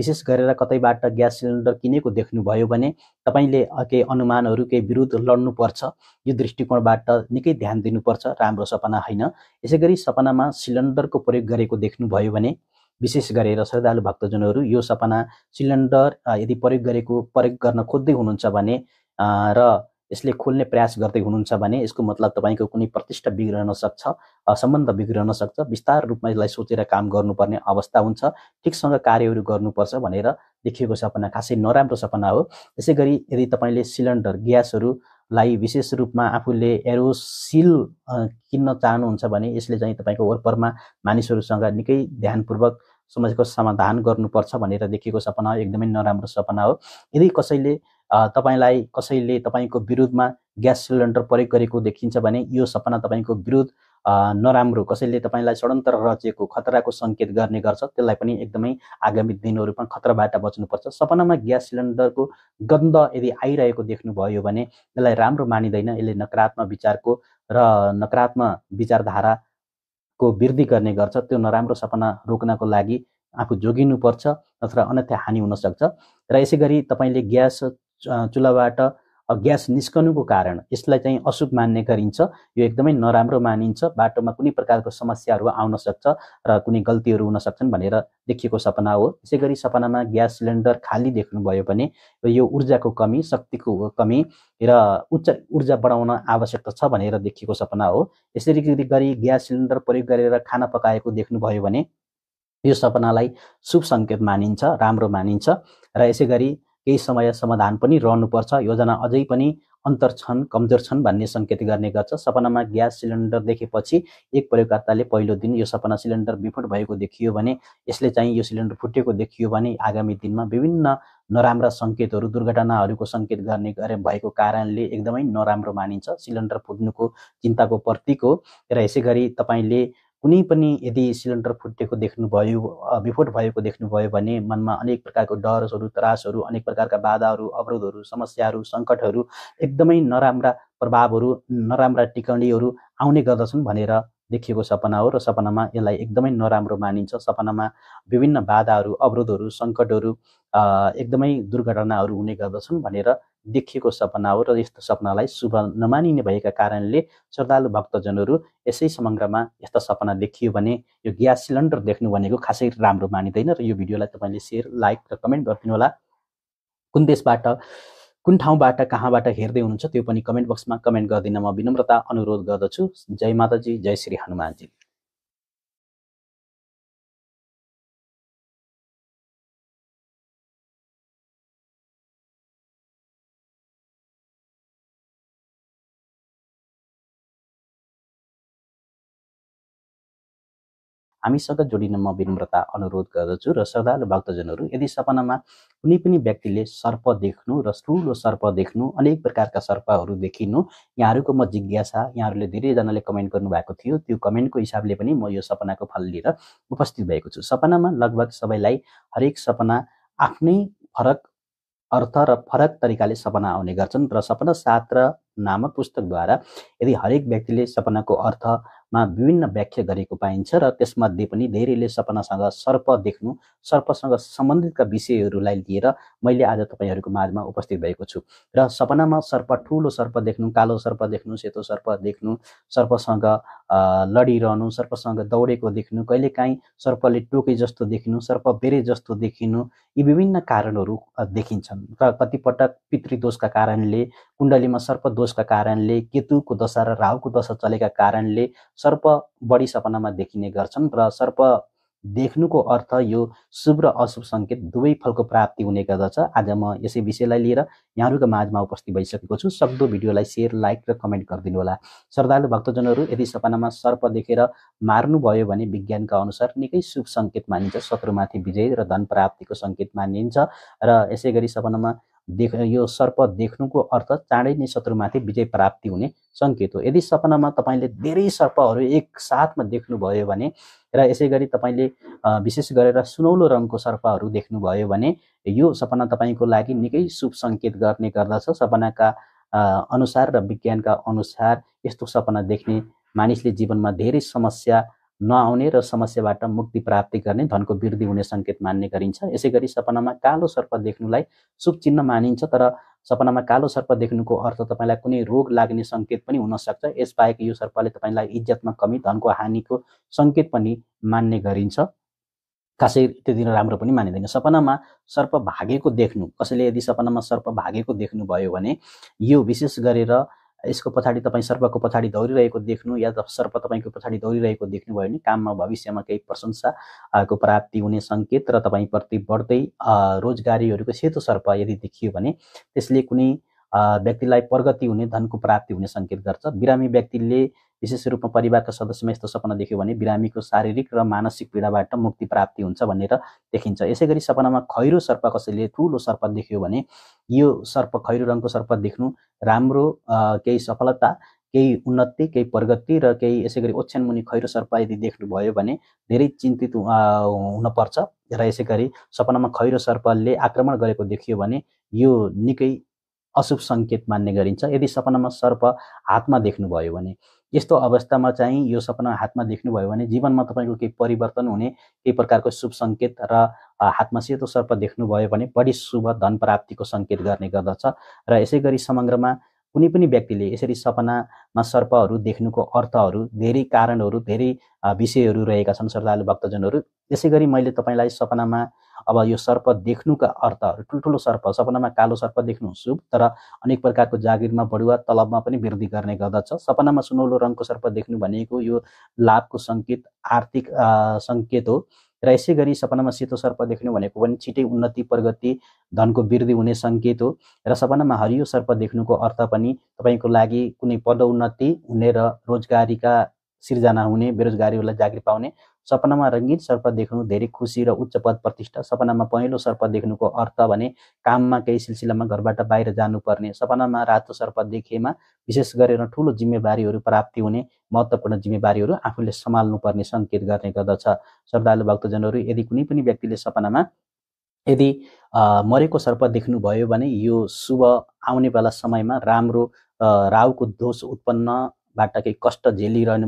विशेष गरेर कतैबाट ग्यास सिलिन्डर किनेको देख्नुभयो भने तपाईँले केही अनुमानहरू केही विरुद्ध लड्नुपर्छ यो दृष्टिकोणबाट निकै ध्यान दिनुपर्छ राम्रो सपना होइन यसै गरी सपनामा सिलिन्डरको प्रयोग गरेको देख्नुभयो भने विशेष गरेर श्रद्धालु भक्तजनहरू यो सपना सिलिन्डर यदि प्रयोग गरेको प्रयोग गर्न खोज्दै हुनुहुन्छ भने र यसले खोल्ने प्रयास गर्दै हुनुहुन्छ भने यसको मतलब तपाईँको कुनै प्रतिष्ठा बिग्रन सक्छ सम्बन्ध बिग्रन सक्छ बिस्तार रूपमा यसलाई सोचेर काम गर्नुपर्ने अवस्था हुन्छ ठिकसँग कार्यहरू गर्नुपर्छ भनेर देखिएको सपना खासै नराम्रो सपना हो त्यसै गरी यदि तपाईँले सिलिन्डर ग्यासहरू लाई विशेष रूपमा आफूले एरोसिल किन्न चाहनुहुन्छ भने यसले चाहिँ तपाईँको वरपरमा मानिसहरूसँग निकै ध्यानपूर्वक समस्याको समाधान गर्नुपर्छ भनेर देखिएको सपना हो एकदमै नराम्रो सपना हो यदि कसैले तपाईँलाई कसैले तपाईँको विरुद्धमा ग्यास सिलिन्डर प्रयोग गरेको देखिन्छ भने यो सपना तपाईँको विरुद्ध नराम्रो कसैले तपाईँलाई षड्यन्त्र रचेको खतराको सङ्केत गर्ने गर्छ त्यसलाई पनि एकदमै आगामी दिनहरूमा खतराबाट बच्नुपर्छ सपनामा ग्यास सिलिन्डरको गन्ध यदि आइरहेको देख्नुभयो भने यसलाई राम्रो मानिँदैन यसले नकारात्मक विचारको र नकारात्मक विचारधाराको वृद्धि गर्ने गर्छ त्यो नराम्रो सपना रोक्नको लागि आफू जोगिनुपर्छ अथवा अन्यथा हानि हुनसक्छ र यसै गरी तपाईँले ग्यास चुल्हाबाट ग्यास निस्कनुको कारण यसलाई चाहिँ अशुभ मान्ने गरिन्छ यो एकदमै नराम्रो मानिन्छ बाटोमा कुनै प्रकारको समस्याहरू आउन सक्छ र कुनै गल्तीहरू हुन सक्छन् भनेर देखिएको सपना हो त्यसै गरी सपनामा ग्यास सिलिन्डर खाली देख्नुभयो भने यो ऊर्जाको कमी शक्तिको कमी र उच्च ऊर्जा बढाउन आवश्यकता छ भनेर देखिएको सपना हो यसरी गरी ग्यास सिलिन्डर प्रयोग गरेर खाना पकाएको देख्नुभयो भने यो सपनालाई शुभ सङ्केत मानिन्छ राम्रो मानिन्छ र यसै गरी केही समय समाधान पनि रहनुपर्छ योजना अझै पनि अन्तर छन् कमजोर छन् भन्ने सङ्केत गर्ने गर्छ सपनामा ग्यास सिलिन्डर देखेपछि एक प्रयोगकर्ताले पहिलो दिन यो सपना सिलिन्डर विफुट भएको देखियो भने यसले चाहिँ यो सिलिन्डर फुटेको देखियो भने आगामी दिनमा विभिन्न नराम्रा सङ्केतहरू दुर्घटनाहरूको सङ्केत गर्ने गरे भएको कारणले एकदमै नराम्रो मानिन्छ सिलिन्डर फुट्नुको चिन्ताको प्रतीक हो र यसै गरी तपाईँले कुनै पनि यदि सिलिन्डर फुटेको देख्नुभयो विफोट भएको देख्नुभयो भने मनमा अनेक प्रकारको डरहरू त्रासहरू अनेक प्रकारका बाधाहरू अवरोधहरू समस्याहरू सङ्कटहरू एकदमै नराम्रा प्रभावहरू नराम्रा टिकणीहरू आउने गर्दछन् भनेर देखिएको सपना हो र सपनामा यसलाई एकदमै नराम्रो मानिन्छ सपनामा विभिन्न बाधाहरू अवरोधहरू सङ्कटहरू एकदमै दुर्घटनाहरू हुने गर्दछन् भनेर देखिएको सपना हो र यस्तो सपनालाई शुभ नमानिने भएका कारणले श्रद्धालु भक्तजनहरू यसै समग्रमा यस्ता सपना देखियो भने यो ग्यास सिलिन्डर देख्नु भनेको खासै राम्रो मानिँदैन र यो भिडियोलाई तपाईँले सेयर लाइक र कमेन्ट होला कुन देशबाट कुन ठाउँबाट कहाँबाट हेर्दै हुनुहुन्छ त्यो पनि कमेन्ट बक्समा कमेन्ट गरिदिन म विनम्रता अनुरोध गर्दछु जय माताजी जय श्री हनुमानजी हामीसँग जोडिन म विनम्रता अनुरोध गर्दछु र श्रद्धालु भक्तजनहरू यदि सपनामा कुनै पनि व्यक्तिले सर्प देख्नु र ठुलो सर्प देख्नु अनेक प्रकारका सर्पहरू देखिनु यहाँहरूको म जिज्ञासा यहाँहरूले धेरैजनाले कमेन्ट गर्नुभएको थियो त्यो कमेन्टको हिसाबले पनि म यो सपनाको फल लिएर उपस्थित भएको छु सपनामा लगभग सबैलाई हरेक सपना आफ्नै फरक अर्थ र फरक तरिकाले सपना आउने गर्छन् र सपना शास्त्र नामक पुस्तकद्वारा यदि हरेक व्यक्तिले सपनाको अर्थ मा विभिन्न व्याख्या गरेको पाइन्छ र त्यसमध्ये पनि धेरैले सपनासँग सर्प देख्नु सर्पसँग सम्बन्धितका विषयहरूलाई लिएर मैले आज तपाईँहरूको माझमा उपस्थित भएको छु र सपनामा सर्प ठुलो सर्प देख्नु कालो सर्प देख्नु सेतो सर्प देख्नु सर्पसँग लडिरहनु सर्पसँग दौडेको देख्नु कहिलेकाहीँ सर्पले टोके जस्तो देखिनु सर्प बेरे जस्तो देखिनु यी विभिन्न कारणहरू देखिन्छन् र कतिपटक पितृदोषका कारणले कुण्डलीमा सर्प दोषका कारणले केतुको दशा र राहुको दशा चलेका कारणले सर्प बढी सपनामा देखिने गर्छन् र सर्प देख्नुको अर्थ यो शुभ र अशुभ सङ्केत दुवै फलको प्राप्ति हुने गर्दछ आज म यसै विषयलाई लिएर यहाँहरूको माझमा उपस्थित भइसकेको छु सक्दो भिडियोलाई सेयर लाइक र कमेन्ट गरिदिनु होला श्रद्धालु भक्तजनहरू यदि सपनामा सर्प देखेर मार्नुभयो भने विज्ञानका अनुसार निकै शुभ सङ्केत मानिन्छ शत्रुमाथि विजय र धन प्राप्तिको सङ्केत मानिन्छ र यसै गरी सपनामा देख यो सर्प देख्नुको अर्थ चाँडै नै शत्रुमाथि विजय प्राप्ति हुने सङ्केत हो यदि सपनामा तपाईँले धेरै सर्पहरू एकसाथमा देख्नुभयो भने र यसै गरी तपाईँले विशेष गरेर सुनौलो रङको सर्पहरू देख्नुभयो भने यो सपना तपाईँको लागि निकै शुभ सङ्केत गर्ने गर्दछ सपनाका अनुसार र विज्ञानका अनुसार यस्तो सपना देख्ने मानिसले जीवनमा धेरै समस्या नआउने र समस्याबाट मुक्ति प्राप्ति गर्ने धनको वृद्धि हुने सङ्केत मान्ने गरिन्छ यसै गरी सपनामा कालो सर्प देख्नुलाई शुभ चिन्ह मानिन्छ तर सपनामा कालो सर्प देख्नुको अर्थ तपाईँलाई कुनै रोग लाग्ने सङ्केत पनि हुनसक्छ यसबाहेक यो सर्पले तपाईँलाई इज्जतमा कमी धनको हानिको सङ्केत पनि मान्ने गरिन्छ खासै त्यो दिन राम्रो पनि मानिँदैन सपनामा सर्प भागेको देख्नु कसैले यदि सपनामा सर्प भागेको देख्नुभयो भने यो विशेष गरेर यसको पछाडि तपाईँ सर्पको पछाडि दौडिरहेको देख्नु या सर्प तपाईँको पछाडि दौडिरहेको देख्नुभयो भने काममा भविष्यमा केही प्रशंसाको प्राप्ति हुने सङ्केत र तपाईँप्रति बढ्दै रोजगारीहरूको सेतो सर्प यदि देखियो भने त्यसले कुनै व्यक्तिलाई प्रगति हुने धनको प्राप्ति हुने सङ्केत गर्छ बिरामी व्यक्तिले विशेष रूपमा परिवारका सदस्यमा यस्तो सपना देख्यो भने बिरामीको शारीरिक र मानसिक पीडाबाट मुक्ति प्राप्ति हुन्छ भनेर देखिन्छ यसै सपनामा खैरो सर्प कसैले ठुलो सर्प देख्यो भने यो सर्प खैरो रङको सर्प देख्नु राम्रो केही सफलता केही उन्नति केही प्रगति र केही यसै गरी ओछ्यान मुनि खैरो सर्प यदि देख्नुभयो भने धेरै चिन्तित हुनपर्छ र यसै गरी सपनामा खैरो सर्पले आक्रमण गरेको देखियो भने यो निकै अशुभ सङ्केत मान्ने गरिन्छ यदि सपनामा सर्प हातमा देख्नुभयो भने यस्तो अवस्थामा चाहिँ यो सपना हातमा देख्नुभयो भने जीवनमा तपाईँको केही परिवर्तन हुने केही प्रकारको शुभ सङ्केत र हातमा सेतो सर्प देख्नुभयो भने बढी शुभ धन प्राप्तिको सङ्केत गर्ने गर्दछ र यसै गरी समग्रमा कुनै पनि व्यक्तिले यसरी सपनामा सर्पहरू देख्नुको अर्थहरू धेरै कारणहरू धेरै विषयहरू रहेका छन् श्रद्धालु भक्तजनहरू यसै गरी मैले तपाईँलाई सपनामा अब यो सर्प देख्नुका अर्थ ठुल्ठुलो सर्प सपनामा कालो सर्प देख्नु शुभ तर अनेक प्रकारको जागिरमा बढुवा तलबमा पनि वृद्धि गर्ने गर्दछ सपनामा सुनौलो रङको सर्प देख्नु भनेको यो लाभको सङ्केत आर्थिक सङ्केत हो र यसै गरी सपनामा सेतो सर्प देख्नु भनेको पनि छिटै उन्नति प्रगति धनको वृद्धि हुने सङ्केत हो र सपनामा हरियो सर्प देख्नुको अर्थ पनि तपाईँको लागि कुनै पदोन्नति हुने र रोजगारीका सिर्जना हुने बेरोजगारीहरूलाई जागिर पाउने सपनामा रङ्गित सर्प देख्नु धेरै खुसी र उच्च पद प्रतिष्ठा सपनामा पहेँलो सर्प देख्नुको अर्थ भने काममा केही सिलसिलामा घरबाट बाहिर जानुपर्ने सपनामा रातो सर्प देखेमा विशेष गरेर ठुलो जिम्मेवारीहरू प्राप्ति हुने महत्त्वपूर्ण जिम्मेवारीहरू आफूले सम्हाल्नुपर्ने सङ्केत गर्ने गर्दछ श्रद्धालु भक्तजनहरू यदि कुनै पनि व्यक्तिले सपनामा यदि मरेको सर्प देख्नुभयो भने यो शुभ आउने बेला समयमा राम्रो राहुको दोष उत्पन्न बाट केही कष्ट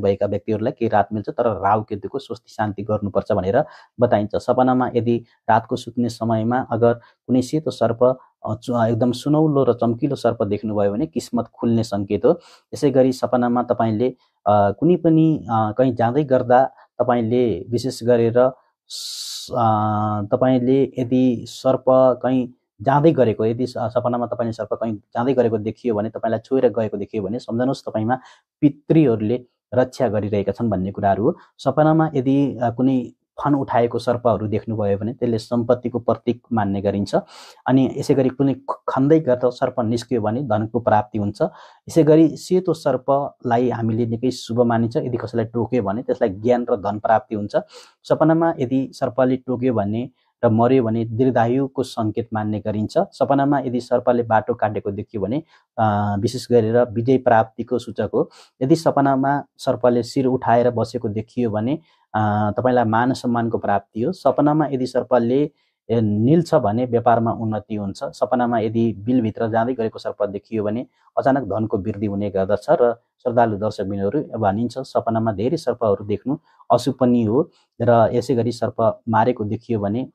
भएका व्यक्तिहरूलाई केही रात मिल्छ तर राहु केतुको स्वस्ति शान्ति गर्नुपर्छ भनेर बताइन्छ सपनामा यदि रातको सुत्ने समयमा अगर कुनै सेतो सर्प एकदम सुनौलो र चम्किलो सर्प देख्नुभयो भने किस्मत खुल्ने सङ्केत हो यसै गरी सपनामा तपाईँले कुनै पनि कहीँ जाँदै गर्दा तपाईँले विशेष गरेर तपाईँले यदि सर्प कहीँ जाँदै गरेको यदि सपनामा तपाईँले सर्प कहीँ जाँदै गरेको देखियो भने तपाईँलाई छोएर गएको देखियो भने सम्झनुहोस् तपाईँमा पितृहरूले रक्षा गरिरहेका छन् भन्ने कुराहरू हो सपनामा यदि कुनै फन उठाएको सर्पहरू देख्नुभयो भने त्यसले सम्पत्तिको प्रतीक मान्ने गरिन्छ अनि यसै गरी कुनै खन्दै गर्दा सर्प निस्कियो भने धनको प्राप्ति हुन्छ यसै गरी सेतो सर्पलाई हामीले निकै शुभ मानिन्छ यदि कसैलाई टोक्यो भने त्यसलाई ज्ञान र धन प्राप्ति हुन्छ सपनामा यदि सर्पले टोक्यो भने र मऱ्यो भने दीर्घायुको सङ्केत मान्ने गरिन्छ सपनामा यदि सर्पले बाटो काटेको देखियो भने विशेष गरेर विजय प्राप्तिको सूचक हो यदि सपनामा सर्पले शिर उठाएर बसेको देखियो भने तपाईँलाई मान सम्मानको प्राप्ति हो सपनामा यदि सर्पले निल्छ भने व्यापारमा उन्नति हुन्छ सपनामा यदि बिलभित्र जाँदै गरेको सर्प देखियो भने अचानक धनको वृद्धि हुने गर्दछ र श्रद्धालु बिनहरू भनिन्छ सपनामा धेरै सर्पहरू देख्नु अशुभ पनि हो र यसै गरी सर्प मारेको देखियो भने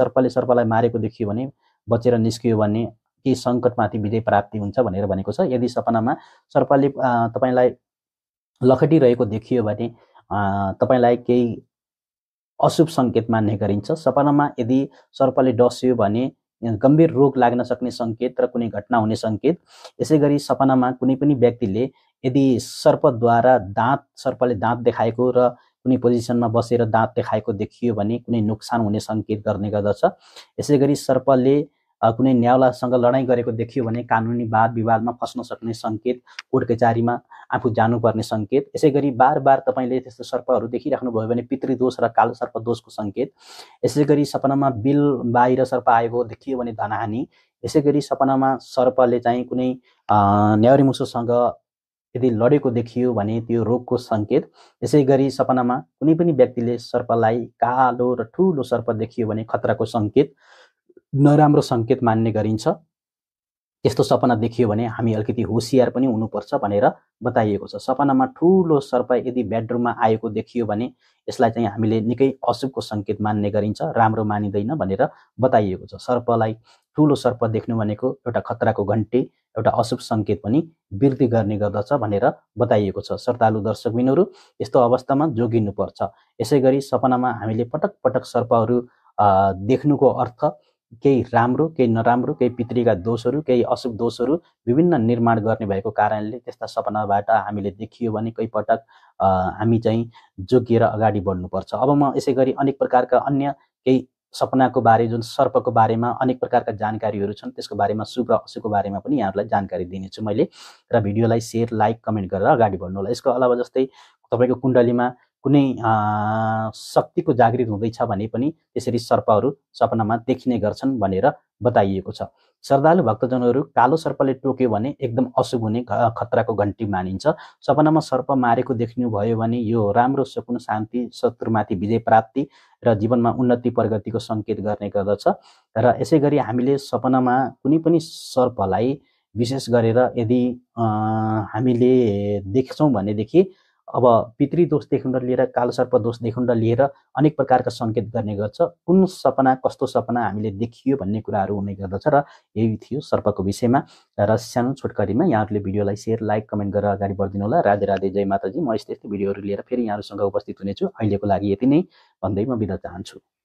सर्पले सर्पलाई मारेको देखियो भने बचेर निस्कियो भने केही सङ्कटमाथि विजय प्राप्ति हुन्छ भनेर भनेको छ यदि सपनामा सर्पले तपाईँलाई लखटिरहेको देखियो भने तपाईँलाई केही अशुभ सङ्केत मान्ने गरिन्छ सपनामा यदि सर्पले डस्यो भने गम्भीर रोग लाग्न सक्ने सङ्केत र कुनै घटना हुने सङ्केत यसै गरी सपनामा कुनै पनि व्यक्तिले यदि सर्पद्वारा दाँत सर्पले दाँत देखाएको र कुनै पोजिसनमा बसेर दाँत देखाएको देखियो भने कुनै नोक्सान हुने सङ्केत गर्ने गर्दछ यसै सर्पले कुनै न्यायालयसँग लडाइँ गरेको देखियो भने कानुनी वाद विवादमा फस्न सक्ने सङ्केत कोर्ट कचारीमा आफू जानुपर्ने सङ्केत यसै गरी बार बार तपाईँले त्यस्तो सर्पहरू देखिराख्नुभयो भने पितृदोष र कालो सर्प दोषको सङ्केत यसै गरी सपनामा बिल बाहिर सर्प आएको देखियो भने धनहानि यसै गरी सपनामा सर्पले चाहिँ कुनै न्याउरी यदि लडेको देखियो भने त्यो रोगको सङ्केत यसै गरी सपनामा कुनै पनि व्यक्तिले सर्पलाई कालो र ठुलो सर्प देखियो भने खतराको सङ्केत नराम्रो सङ्केत मान्ने गरिन्छ यस्तो सपना देखियो भने हामी अलिकति होसियार पनि हुनुपर्छ भनेर बताइएको छ सपनामा ठुलो सर्प यदि बेडरुममा आएको देखियो भने यसलाई चाहिँ हामीले निकै अशुभको सङ्केत मान्ने गरिन्छ राम्रो मानिँदैन भनेर बताइएको छ सर्पलाई ठुलो सर्प देख्नु भनेको एउटा खतराको घन्टी एउटा अशुभ सङ्केत पनि वृद्धि गर्ने गर्दछ भनेर बताइएको छ श्रद्धालु दर्शकबिनहरू यस्तो अवस्थामा जोगिनुपर्छ यसै गरी सपनामा हामीले पटक पटक सर्पहरू देख्नुको अर्थ केही राम्रो केही नराम्रो केही पितृका दोषहरू केही अशुभ दोषहरू विभिन्न निर्माण गर्ने भएको कारणले त्यस्ता सपनाबाट हामीले देखियो भने कोही पटक हामी चाहिँ जोगिएर अगाडि बढ्नुपर्छ अब म यसै गरी अनेक प्रकारका अन्य केही सपनाको बारे जुन सर्पको बारेमा अनेक प्रकारका जानकारीहरू छन् त्यसको बारेमा शुभ र अशुभको बारेमा पनि यहाँहरूलाई जानकारी दिनेछु मैले र भिडियोलाई सेयर लाइक कमेन्ट गरेर अगाडि बढ्नु होला यसको अलावा जस्तै तपाईँको कुण्डलीमा कुनै शक्तिको जागृत हुँदैछ भने पनि त्यसरी सर्पहरू सपनामा देखिने गर्छन् भनेर बताइएको छ श्रद्धालु भक्तजनहरू कालो सर्पले टोक्यो भने एकदम अशुभ हुने खतराको घन्टी मानिन्छ सपनामा सर्प मारेको देख्नुभयो भने यो राम्रो सकुन शान्ति शत्रुमाथि विजय प्राप्ति र जीवनमा उन्नति प्रगतिको सङ्केत गर्ने गर्दछ र यसै गरी हामीले सपनामा कुनै पनि सर्पलाई विशेष गरेर यदि हामीले देख्छौँ भनेदेखि अब पितृदोषदेखि लिएर कालसर्प दोषदेखि लिएर अनेक प्रकारका सङ्केत गर्ने गर्छ कुन सपना कस्तो सपना हामीले देखियो भन्ने कुराहरू हुने गर्दछ र यही थियो सर्पको विषयमा र सानो छोटकरीमा यहाँहरूले भिडियोलाई सेयर लाइक कमेन्ट गरेर अगाडि बढिदिनु होला राधे राधे जय माताजी म यस्तै यस्तै भिडियोहरू लिएर फेरि यहाँहरूसँग उपस्थित हुनेछु अहिलेको लागि यति नै भन्दै म बिदा चाहन्छु